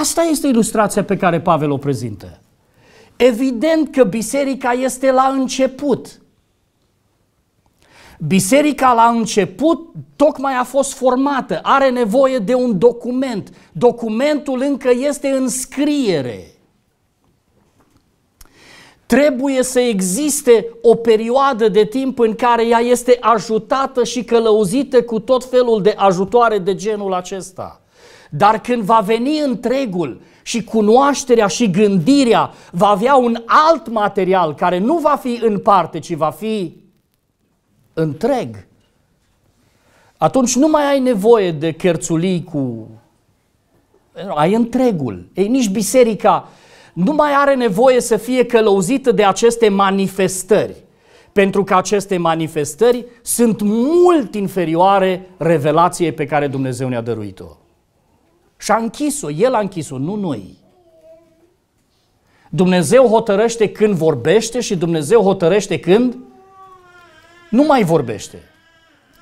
Asta este ilustrația pe care Pavel o prezintă. Evident că biserica este la început. Biserica la început tocmai a fost formată, are nevoie de un document. Documentul încă este în scriere. Trebuie să existe o perioadă de timp în care ea este ajutată și călăuzită cu tot felul de ajutoare de genul acesta. Dar când va veni întregul și cunoașterea și gândirea va avea un alt material care nu va fi în parte, ci va fi întreg, atunci nu mai ai nevoie de cărțulii cu... Ai întregul. Ei, nici biserica nu mai are nevoie să fie călăuzită de aceste manifestări, pentru că aceste manifestări sunt mult inferioare revelației pe care Dumnezeu ne-a dăruit-o. Și a închis-o, El a închis-o, nu noi. Dumnezeu hotărăște când vorbește și Dumnezeu hotărăște când nu mai vorbește.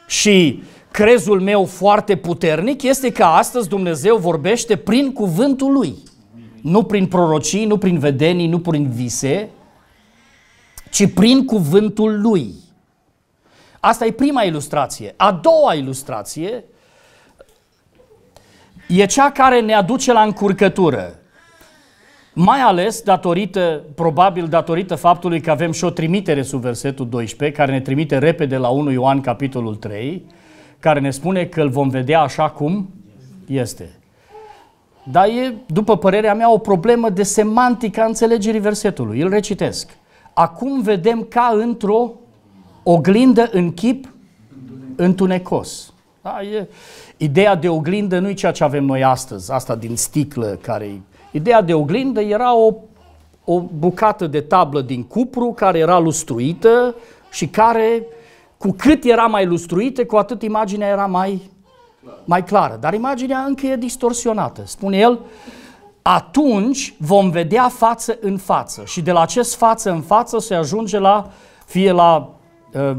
Și crezul meu foarte puternic este că astăzi Dumnezeu vorbește prin cuvântul Lui. Nu prin prorocii, nu prin vedenii, nu prin vise, ci prin cuvântul lui. Asta e prima ilustrație. A doua ilustrație e cea care ne aduce la încurcătură. Mai ales datorită, probabil datorită faptului că avem și o trimitere sub versetul 12, care ne trimite repede la 1 Ioan capitolul 3, care ne spune că îl vom vedea așa cum este. Dar e, după părerea mea, o problemă de semantică a înțelegerii versetului. Îl recitesc. Acum vedem ca într-o oglindă în chip întunecos. Da, e, ideea de oglindă nu e ceea ce avem noi astăzi, asta din sticlă care Ideea de oglindă era o, o bucată de tablă din cupru care era lustruită și care, cu cât era mai lustruită, cu atât imaginea era mai mai clară, dar imaginea încă e distorsionată. Spune el, atunci vom vedea față în față și de la acest față în față se ajunge la fie la uh,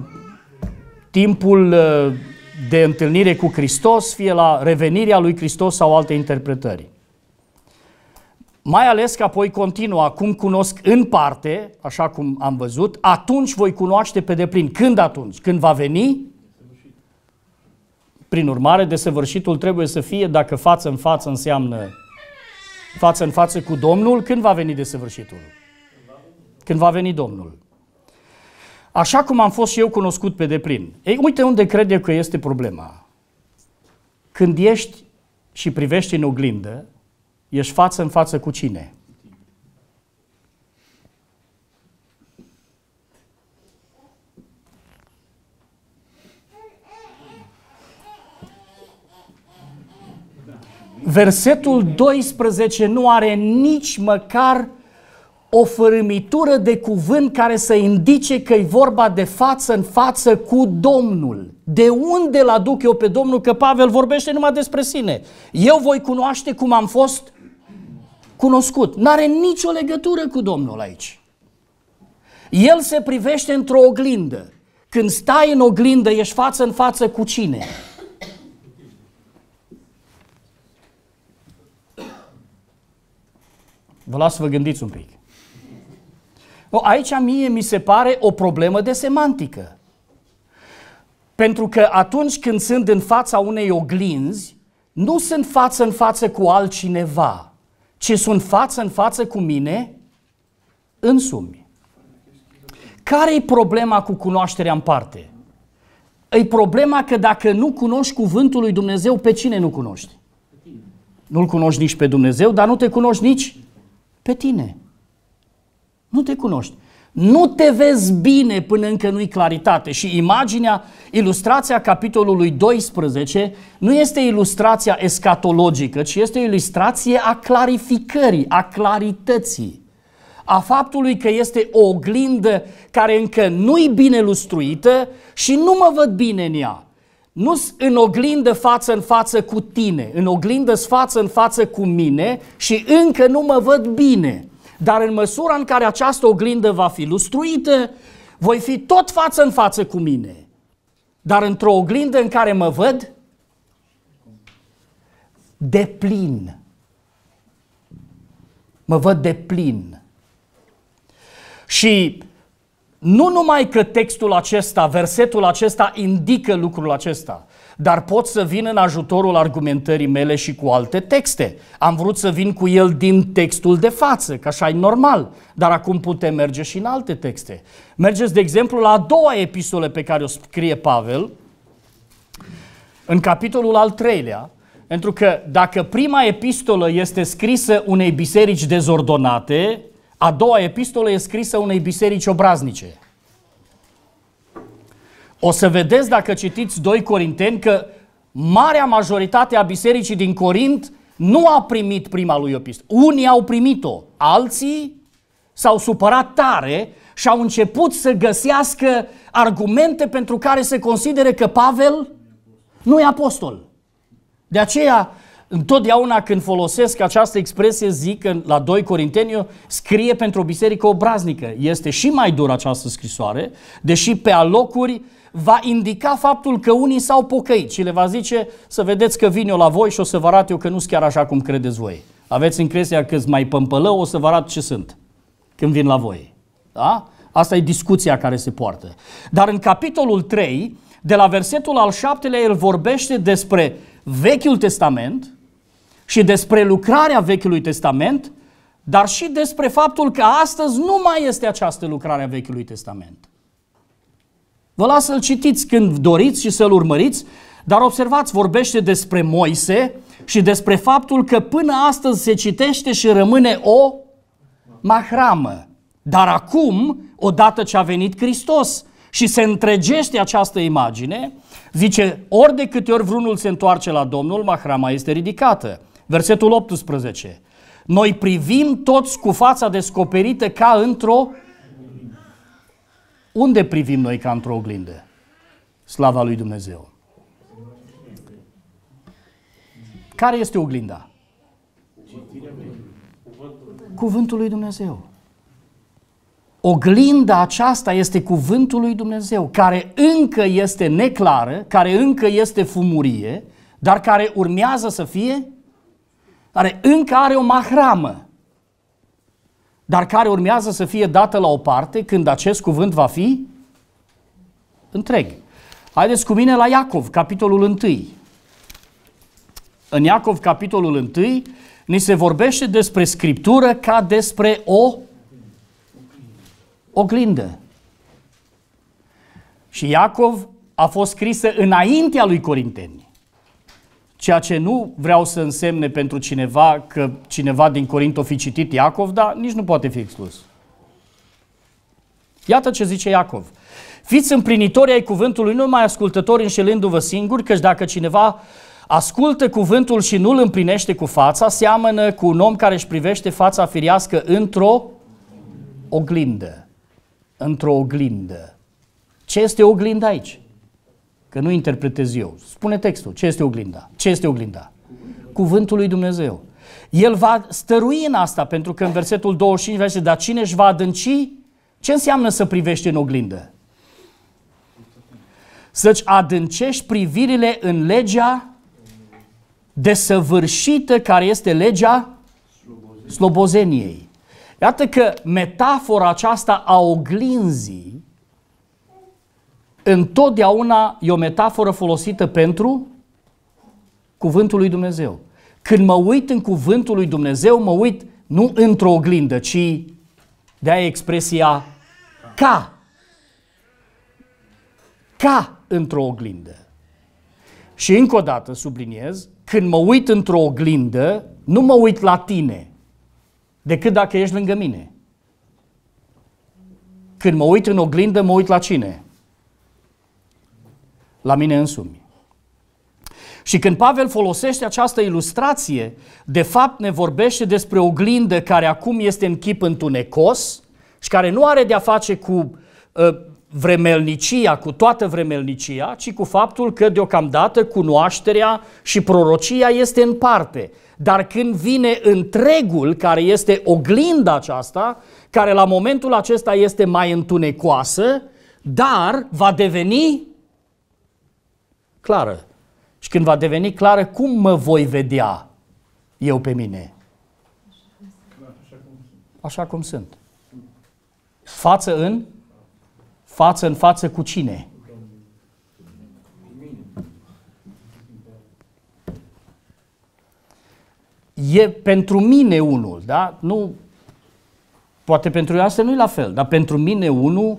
timpul uh, de întâlnire cu Hristos, fie la revenirea lui Hristos sau alte interpretări. Mai ales că apoi continuă, acum cunosc în parte, așa cum am văzut, atunci voi cunoaște pe deplin. Când atunci? Când va veni prin urmare, desăvârșitul trebuie să fie, dacă față în față înseamnă față în față cu Domnul, când va veni desăvârșitul? Când va veni Domnul. Așa cum am fost și eu cunoscut pe deplin. Ei, uite unde crede că este problema. Când ești și privești în oglindă, ești față în față cu cine? Versetul 12 nu are nici măcar o fărâmitură de cuvânt care să indice că e vorba de față în față cu Domnul. De unde l aduc eu pe Domnul? Că Pavel vorbește numai despre sine. Eu voi cunoaște cum am fost cunoscut. N-are nicio legătură cu Domnul aici. El se privește într-o oglindă. Când stai în oglindă, ești față în față cu cine? Vă las să vă gândiți un pic. O, aici mie mi se pare o problemă de semantică. Pentru că atunci când sunt în fața unei oglinzi, nu sunt față în față cu altcineva, ci sunt față în față cu mine însumi. Care e problema cu cunoașterea în parte? E problema că dacă nu cunoști cuvântul lui Dumnezeu, pe cine nu cunoști? Nu-L cunoști nici pe Dumnezeu, dar nu te cunoști nici pe tine. Nu te cunoști. Nu te vezi bine până încă nu-i claritate. Și imaginea, ilustrația capitolului 12 nu este ilustrația escatologică, ci este ilustrație a clarificării, a clarității, a faptului că este o oglindă care încă nu-i bine lustruită și nu mă văd bine în ea nu în oglindă față în față cu tine, în oglindă față în față cu mine și încă nu mă văd bine. Dar în măsura în care această oglindă va fi lustruită, voi fi tot față în față cu mine. Dar într-o oglindă în care mă văd de plin. Mă văd de plin. Și nu numai că textul acesta, versetul acesta indică lucrul acesta, dar pot să vin în ajutorul argumentării mele și cu alte texte. Am vrut să vin cu el din textul de față, că așa e normal, dar acum putem merge și în alte texte. Mergeți, de exemplu, la a doua epistole pe care o scrie Pavel, în capitolul al treilea, pentru că dacă prima epistolă este scrisă unei biserici dezordonate, a doua epistolă e scrisă unei biserici obraznice. O să vedeți dacă citiți 2 Corinteni că marea majoritate a bisericii din Corint nu a primit prima lui epistolă. Unii au primit-o, alții s-au supărat tare și au început să găsească argumente pentru care se consideră că Pavel nu e apostol. De aceea Întotdeauna când folosesc această expresie zic că la 2 Corinteni scrie pentru o biserică obraznică. Este și mai dur această scrisoare, deși pe alocuri va indica faptul că unii s-au pocăit și le va zice să vedeți că vin eu la voi și o să vă arate eu că nu sunt chiar așa cum credeți voi. Aveți impresia că mai pămpălău, o să vă arat ce sunt când vin la voi. Da? Asta e discuția care se poartă. Dar în capitolul 3, de la versetul al șaptelea, el vorbește despre Vechiul Testament, și despre lucrarea Vechiului Testament, dar și despre faptul că astăzi nu mai este această lucrare a Vechiului Testament. Vă las să-l citiți când doriți și să-l urmăriți, dar observați, vorbește despre Moise și despre faptul că până astăzi se citește și rămâne o mahramă. Dar acum, odată ce a venit Hristos și se întregește această imagine, zice, ori de câte ori vreunul se întoarce la Domnul, mahrama este ridicată. Versetul 18. Noi privim toți cu fața descoperită ca într-o... Unde privim noi ca într-o oglindă? Slava lui Dumnezeu. Care este oglinda? Cuvântul lui Dumnezeu. Oglinda aceasta este cuvântul lui Dumnezeu, care încă este neclară, care încă este fumurie, dar care urmează să fie care încă are o mahramă, dar care urmează să fie dată la o parte când acest cuvânt va fi întreg. Haideți cu mine la Iacov, capitolul 1. În Iacov, capitolul 1, ni se vorbește despre Scriptură ca despre o oglindă. Și Iacov a fost scrisă înaintea lui Corinteni. Ceea ce nu vreau să însemne pentru cineva că cineva din Corint o fi citit Iacov, dar nici nu poate fi exclus. Iată ce zice Iacov. Fiți împlinitori ai cuvântului, nu mai ascultători înșelându-vă singuri, căci dacă cineva ascultă cuvântul și nu îl împlinește cu fața, seamănă cu un om care își privește fața firească într-o oglindă. Într-o oglindă. Ce este oglinda aici? Că nu interpretez eu. Spune textul. Ce este oglinda? Ce este oglinda? Cuvântul lui Dumnezeu. El va stărui în asta, pentru că în versetul 25 zice, dar cine își va adânci? Ce înseamnă să privești în oglindă? Să-ți adâncești privirile în legea desăvârșită care este legea slobozeniei. Iată că metafora aceasta a oglinzii întotdeauna e o metaforă folosită pentru cuvântul lui Dumnezeu. Când mă uit în cuvântul lui Dumnezeu, mă uit nu într-o oglindă, ci de aia expresia ca. Ca într-o oglindă. Și încă o dată subliniez, când mă uit într-o oglindă, nu mă uit la tine, decât dacă ești lângă mine. Când mă uit în oglindă, mă uit la cine? la mine însumi. Și când Pavel folosește această ilustrație, de fapt ne vorbește despre oglindă care acum este în chip întunecos și care nu are de-a face cu uh, vremelnicia, cu toată vremelnicia, ci cu faptul că deocamdată cunoașterea și prorocia este în parte. Dar când vine întregul, care este oglinda aceasta, care la momentul acesta este mai întunecoasă, dar va deveni clară. Și când va deveni clară, cum mă voi vedea eu pe mine? Așa cum sunt. Față în? Față în față cu cine? E pentru mine unul, da? Nu, poate pentru asta nu e la fel, dar pentru mine unul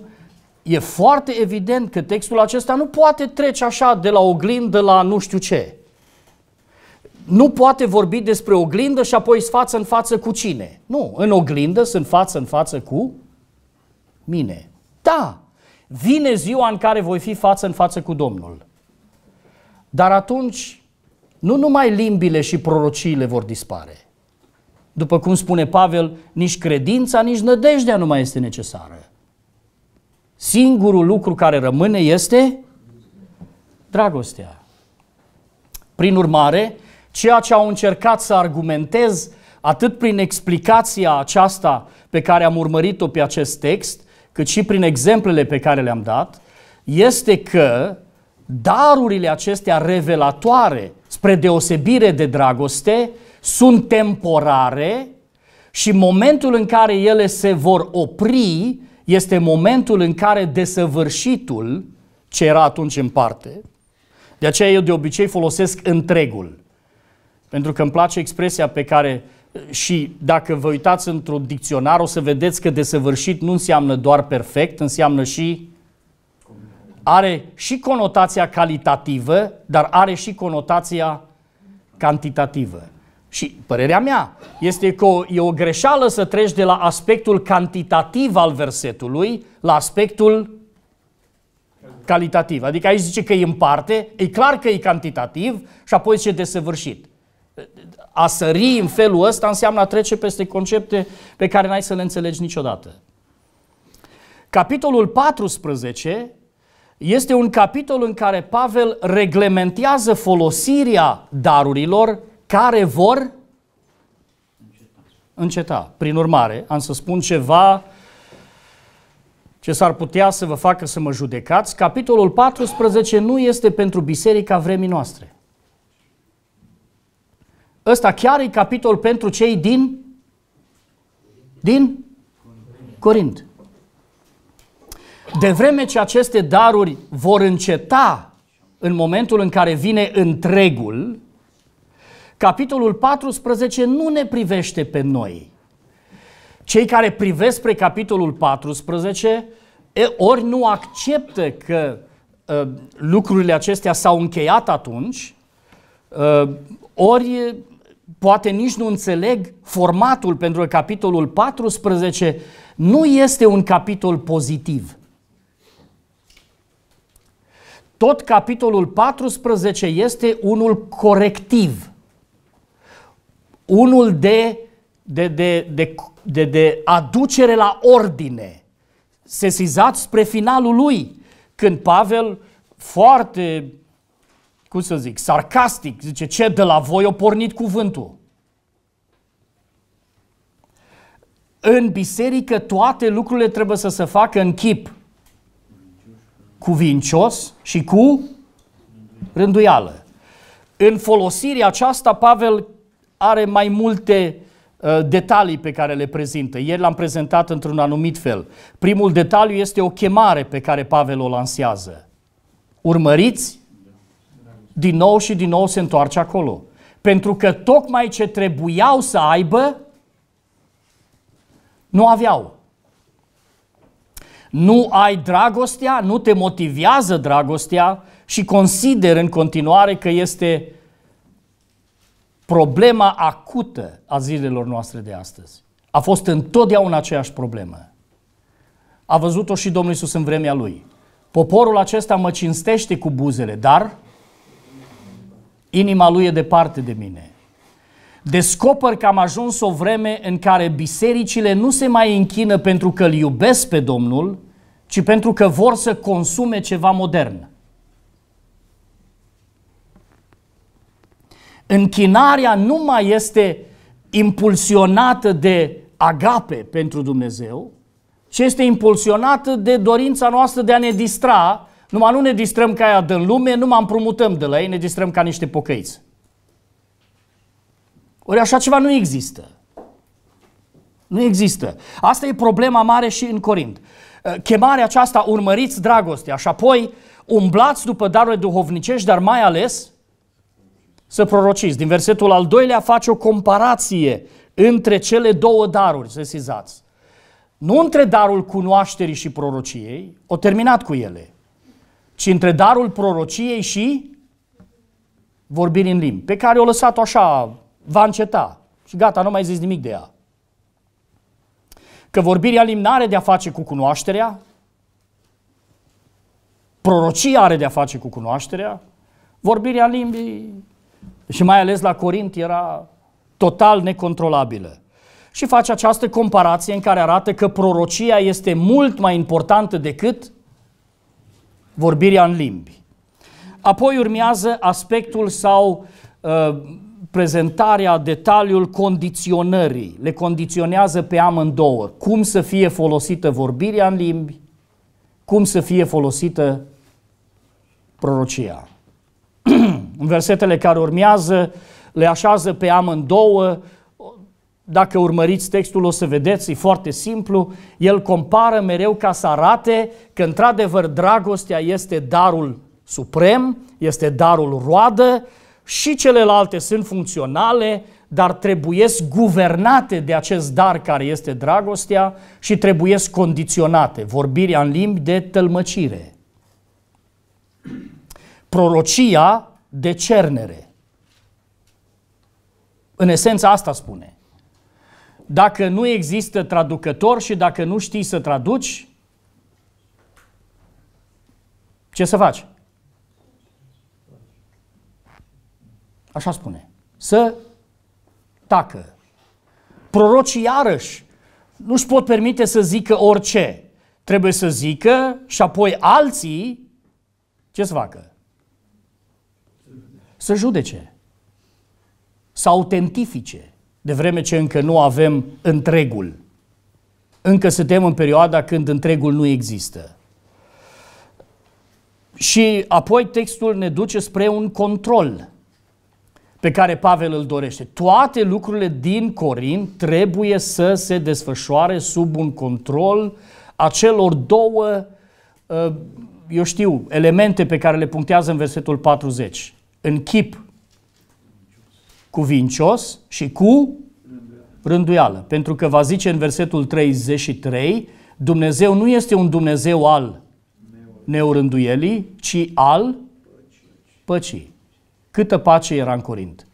e foarte evident că textul acesta nu poate trece așa de la oglindă la nu știu ce. Nu poate vorbi despre oglindă și apoi față în față cu cine. Nu, în oglindă sunt față în față cu mine. Da, vine ziua în care voi fi față în față cu Domnul. Dar atunci nu numai limbile și prorociile vor dispare. După cum spune Pavel, nici credința, nici nădejdea nu mai este necesară. Singurul lucru care rămâne este dragostea. Prin urmare, ceea ce au încercat să argumentez atât prin explicația aceasta pe care am urmărit-o pe acest text, cât și prin exemplele pe care le-am dat, este că darurile acestea revelatoare, spre deosebire de dragoste, sunt temporare și momentul în care ele se vor opri este momentul în care desăvârșitul, ce era atunci în parte, de aceea eu de obicei folosesc întregul. Pentru că îmi place expresia pe care și dacă vă uitați într-un dicționar o să vedeți că desăvârșit nu înseamnă doar perfect, înseamnă și are și conotația calitativă, dar are și conotația cantitativă. Și părerea mea este că e o greșeală să treci de la aspectul cantitativ al versetului la aspectul calitativ. Adică aici zice că e în parte, e clar că e cantitativ și apoi zice desăvârșit. A sări în felul ăsta înseamnă a trece peste concepte pe care n-ai să le înțelegi niciodată. Capitolul 14 este un capitol în care Pavel reglementează folosirea darurilor care vor înceta. Prin urmare, am să spun ceva ce s-ar putea să vă facă să mă judecați. Capitolul 14 nu este pentru biserica vremii noastre. Ăsta chiar e capitol pentru cei din din Corint. De vreme ce aceste daruri vor înceta în momentul în care vine întregul, capitolul 14 nu ne privește pe noi. Cei care privesc spre capitolul 14 ori nu acceptă că e, ă, lucrurile acestea s-au încheiat atunci, e, ă, ori poate nici nu înțeleg formatul pentru că capitolul 14 nu este un capitol pozitiv. Tot capitolul 14 este unul corectiv unul de, de, de, de, de, de aducere la ordine, sesizat spre finalul lui, când Pavel foarte, cum să zic, sarcastic, zice, ce de la voi o pornit cuvântul? În biserică toate lucrurile trebuie să se facă în chip cuvincios și cu rânduială. În folosirea aceasta, Pavel are mai multe uh, detalii pe care le prezintă. Ieri l-am prezentat într-un anumit fel. Primul detaliu este o chemare pe care Pavel o lansează. Urmăriți? Din nou și din nou se întoarce acolo. Pentru că tocmai ce trebuiau să aibă, nu aveau. Nu ai dragostea, nu te motivează dragostea și consider în continuare că este problema acută a zilelor noastre de astăzi. A fost întotdeauna aceeași problemă. A văzut-o și Domnul Isus în vremea lui. Poporul acesta mă cinstește cu buzele, dar inima lui e departe de mine. Descoper că am ajuns o vreme în care bisericile nu se mai închină pentru că îl iubesc pe Domnul, ci pentru că vor să consume ceva modern. închinarea nu mai este impulsionată de agape pentru Dumnezeu, ci este impulsionată de dorința noastră de a ne distra, numai nu ne distrăm ca aia de lume, nu numai împrumutăm de la ei, ne distrăm ca niște pocăiți. Ori așa ceva nu există. Nu există. Asta e problema mare și în Corint. Ă, chemarea aceasta, urmăriți dragostea și apoi umblați după darurile duhovnicești, dar mai ales să prorociți. Din versetul al doilea face o comparație între cele două daruri, să sizați. Nu între darul cunoașterii și prorociei, o terminat cu ele, ci între darul prorociei și vorbirii în limbi, pe care o lăsat-o așa, va înceta și gata, nu mai zis nimic de ea. Că vorbirea limbi are de-a face cu cunoașterea, prorocia are de-a face cu cunoașterea, vorbirea limbii și mai ales la Corint era total necontrolabilă. Și face această comparație în care arată că prorocia este mult mai importantă decât vorbirea în limbi. Apoi urmează aspectul sau uh, prezentarea, detaliul condiționării. Le condiționează pe amândouă. Cum să fie folosită vorbirea în limbi, cum să fie folosită prorocia. în versetele care urmează, le așează pe amândouă. Dacă urmăriți textul o să vedeți, e foarte simplu. El compară mereu ca să arate că într-adevăr dragostea este darul suprem, este darul roadă și celelalte sunt funcționale, dar trebuie guvernate de acest dar care este dragostea și trebuie condiționate. Vorbirea în limbi de tălmăcire prorocia de cernere. În esență asta spune. Dacă nu există traducător și dacă nu știi să traduci, ce să faci? Așa spune. Să tacă. Prorocii iarăși nu-și pot permite să zică orice. Trebuie să zică și apoi alții ce să facă? să judece să autentifice, de vreme ce încă nu avem întregul. Încă suntem în perioada când întregul nu există. Și apoi textul ne duce spre un control pe care Pavel îl dorește. Toate lucrurile din Corin trebuie să se desfășoare sub un control a celor două, uh, eu știu, elemente pe care le punctează în versetul 40 în chip cuvincios și cu rânduială. Pentru că va zice în versetul 33, Dumnezeu nu este un Dumnezeu al neorânduielii, ci al păcii. Câtă pace era în Corint?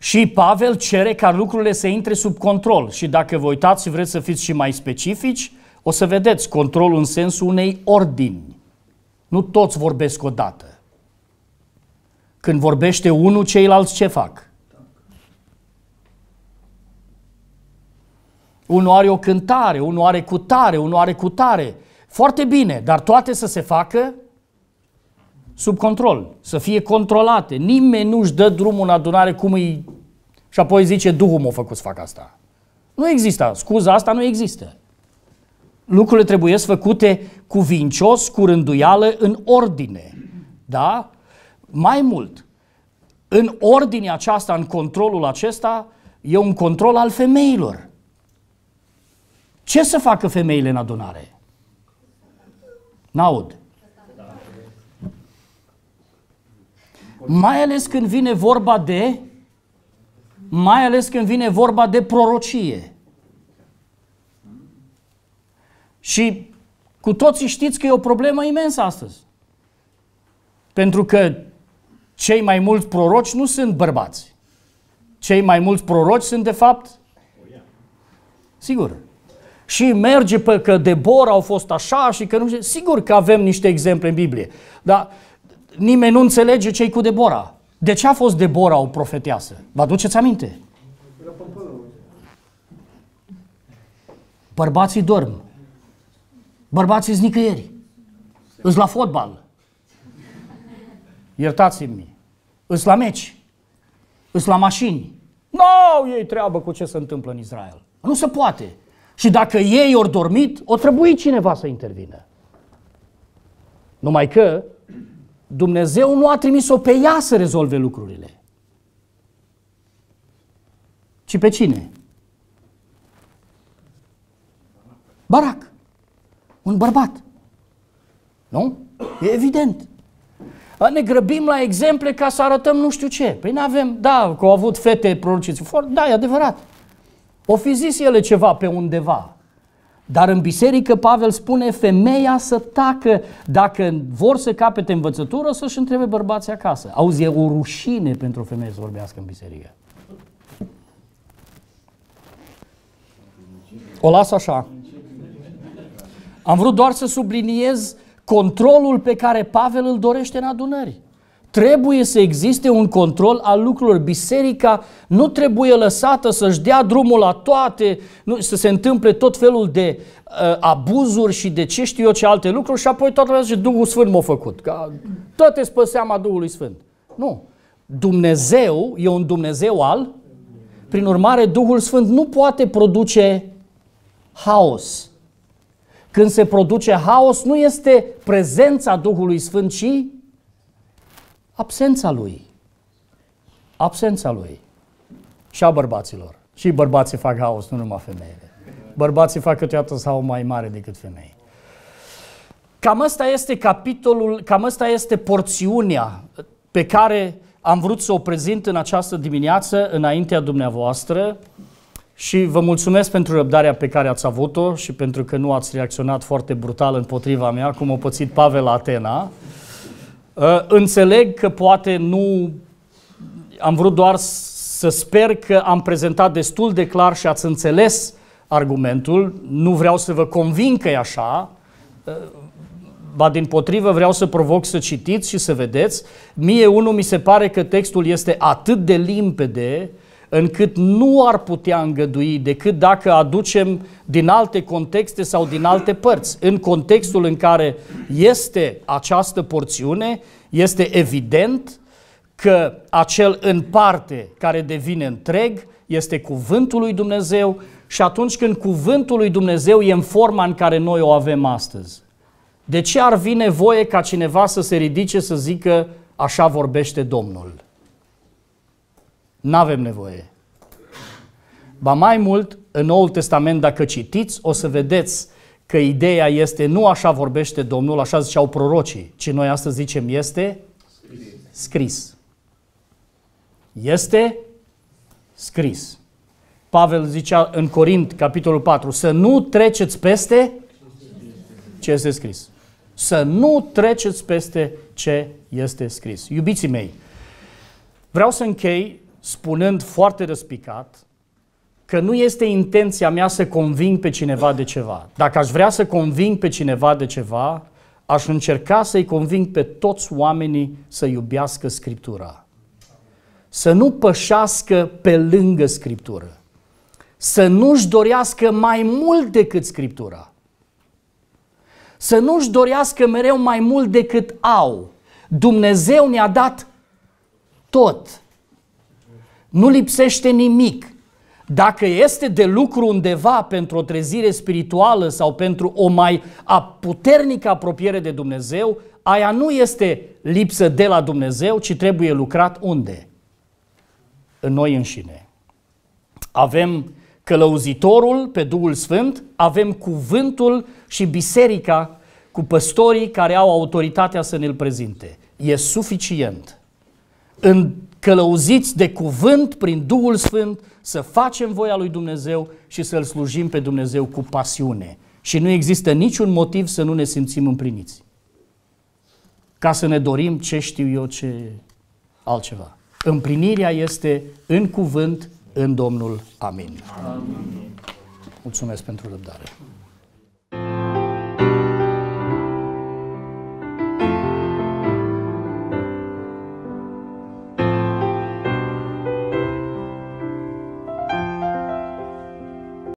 Și Pavel cere ca lucrurile să intre sub control. Și dacă vă uitați și vreți să fiți și mai specifici, o să vedeți controlul în sensul unei ordini. Nu toți vorbesc odată. Când vorbește unul, ceilalți ce fac? Unul are o cântare, unul are cutare, unul are cutare. Foarte bine, dar toate să se facă sub control, să fie controlate. Nimeni nu-și dă drumul în adunare cum îi... Și apoi zice, Duhul m-a făcut să fac asta. Nu există. Scuza asta nu există lucrurile trebuie făcute cuvincios, cu rânduială, în ordine. Da? Mai mult, în ordinea aceasta, în controlul acesta, e un control al femeilor. Ce să facă femeile în adunare? N-aud. Mai ales când vine vorba de mai ales când vine vorba de prorocie. Și cu toții știți că e o problemă imensă astăzi. Pentru că cei mai mulți proroci nu sunt bărbați. Cei mai mulți proroci sunt de fapt Sigur. Și merge pe că Debor au fost așa și că nu știu. Sigur că avem niște exemple în Biblie. Dar nimeni nu înțelege ce cu Deborah. De ce a fost Deborah o profeteasă? Vă aduceți aminte? Bărbații dorm. Bărbații sunt nicăieri. Îs la fotbal. Iertați-mi. Îs la meci. Îs la mașini. Nu, au ei treabă cu ce se întâmplă în Israel. Nu se poate. Și dacă ei ori dormit, o trebuie cineva să intervină. Numai că Dumnezeu nu a trimis-o pe ea să rezolve lucrurile. Ci pe cine? Barac un bărbat. Nu? E evident. Ne grăbim la exemple ca să arătăm nu știu ce. Păi nu avem, da, că au avut fete prorociți foarte, da, e adevărat. O fi zis ele ceva pe undeva. Dar în biserică Pavel spune femeia să tacă. Dacă vor să capete învățătură, să-și întrebe bărbații acasă. Auzi, e o rușine pentru o femeie să vorbească în biserică. O las așa. Am vrut doar să subliniez controlul pe care Pavel îl dorește în adunări. Trebuie să existe un control al lucrurilor. Biserica nu trebuie lăsată să-și dea drumul la toate, nu, să se întâmple tot felul de uh, abuzuri și de ce știu eu ce alte lucruri și apoi toată lumea zice Duhul Sfânt m-a făcut. Ca, toate spă seama Duhului Sfânt. Nu. Dumnezeu e un Dumnezeu al, prin urmare Duhul Sfânt nu poate produce haos. Când se produce haos, nu este prezența Duhului Sfânt, ci absența lui. Absența lui. Și a bărbaților. Și bărbații fac haos, nu numai femeile. Bărbații fac câteodată sau mai mare decât femei. Cam asta este capitolul, cam asta este porțiunea pe care am vrut să o prezint în această dimineață înaintea dumneavoastră și vă mulțumesc pentru răbdarea pe care ați avut-o și pentru că nu ați reacționat foarte brutal împotriva mea, cum a pățit Pavel Atena. Uh, înțeleg că poate nu... Am vrut doar să sper că am prezentat destul de clar și ați înțeles argumentul. Nu vreau să vă convin că e așa, uh, ba din potrivă vreau să provoc să citiți și să vedeți. Mie unul mi se pare că textul este atât de limpede uh, încât nu ar putea îngădui decât dacă aducem din alte contexte sau din alte părți. În contextul în care este această porțiune, este evident că acel în parte care devine întreg este cuvântul lui Dumnezeu și atunci când cuvântul lui Dumnezeu e în forma în care noi o avem astăzi. De ce ar fi nevoie ca cineva să se ridice să zică așa vorbește Domnul? Nu avem nevoie. Ba mai mult, în Noul Testament, dacă citiți, o să vedeți că ideea este nu așa vorbește Domnul, așa ziceau prorocii, ci noi astăzi zicem este scris. scris. Este scris. Pavel zicea în Corint, capitolul 4, să nu treceți peste ce este scris. Să nu treceți peste ce este scris. Iubiții mei, vreau să închei spunând foarte răspicat că nu este intenția mea să conving pe cineva de ceva. Dacă aș vrea să conving pe cineva de ceva, aș încerca să-i conving pe toți oamenii să iubească Scriptura. Să nu pășească pe lângă Scriptură. Să nu-și dorească mai mult decât Scriptura. Să nu-și dorească mereu mai mult decât au. Dumnezeu ne-a dat tot. Nu lipsește nimic. Dacă este de lucru undeva pentru o trezire spirituală sau pentru o mai puternică apropiere de Dumnezeu, aia nu este lipsă de la Dumnezeu, ci trebuie lucrat unde? În noi înșine. Avem călăuzitorul pe Duhul Sfânt, avem cuvântul și biserica cu păstorii care au autoritatea să ne-l prezinte. E suficient. În călăuziți de cuvânt prin Duhul Sfânt, să facem voia lui Dumnezeu și să-L slujim pe Dumnezeu cu pasiune. Și nu există niciun motiv să nu ne simțim împliniți. Ca să ne dorim ce știu eu ce altceva. Împlinirea este în cuvânt, în Domnul. Amin. Amin. Mulțumesc pentru răbdare.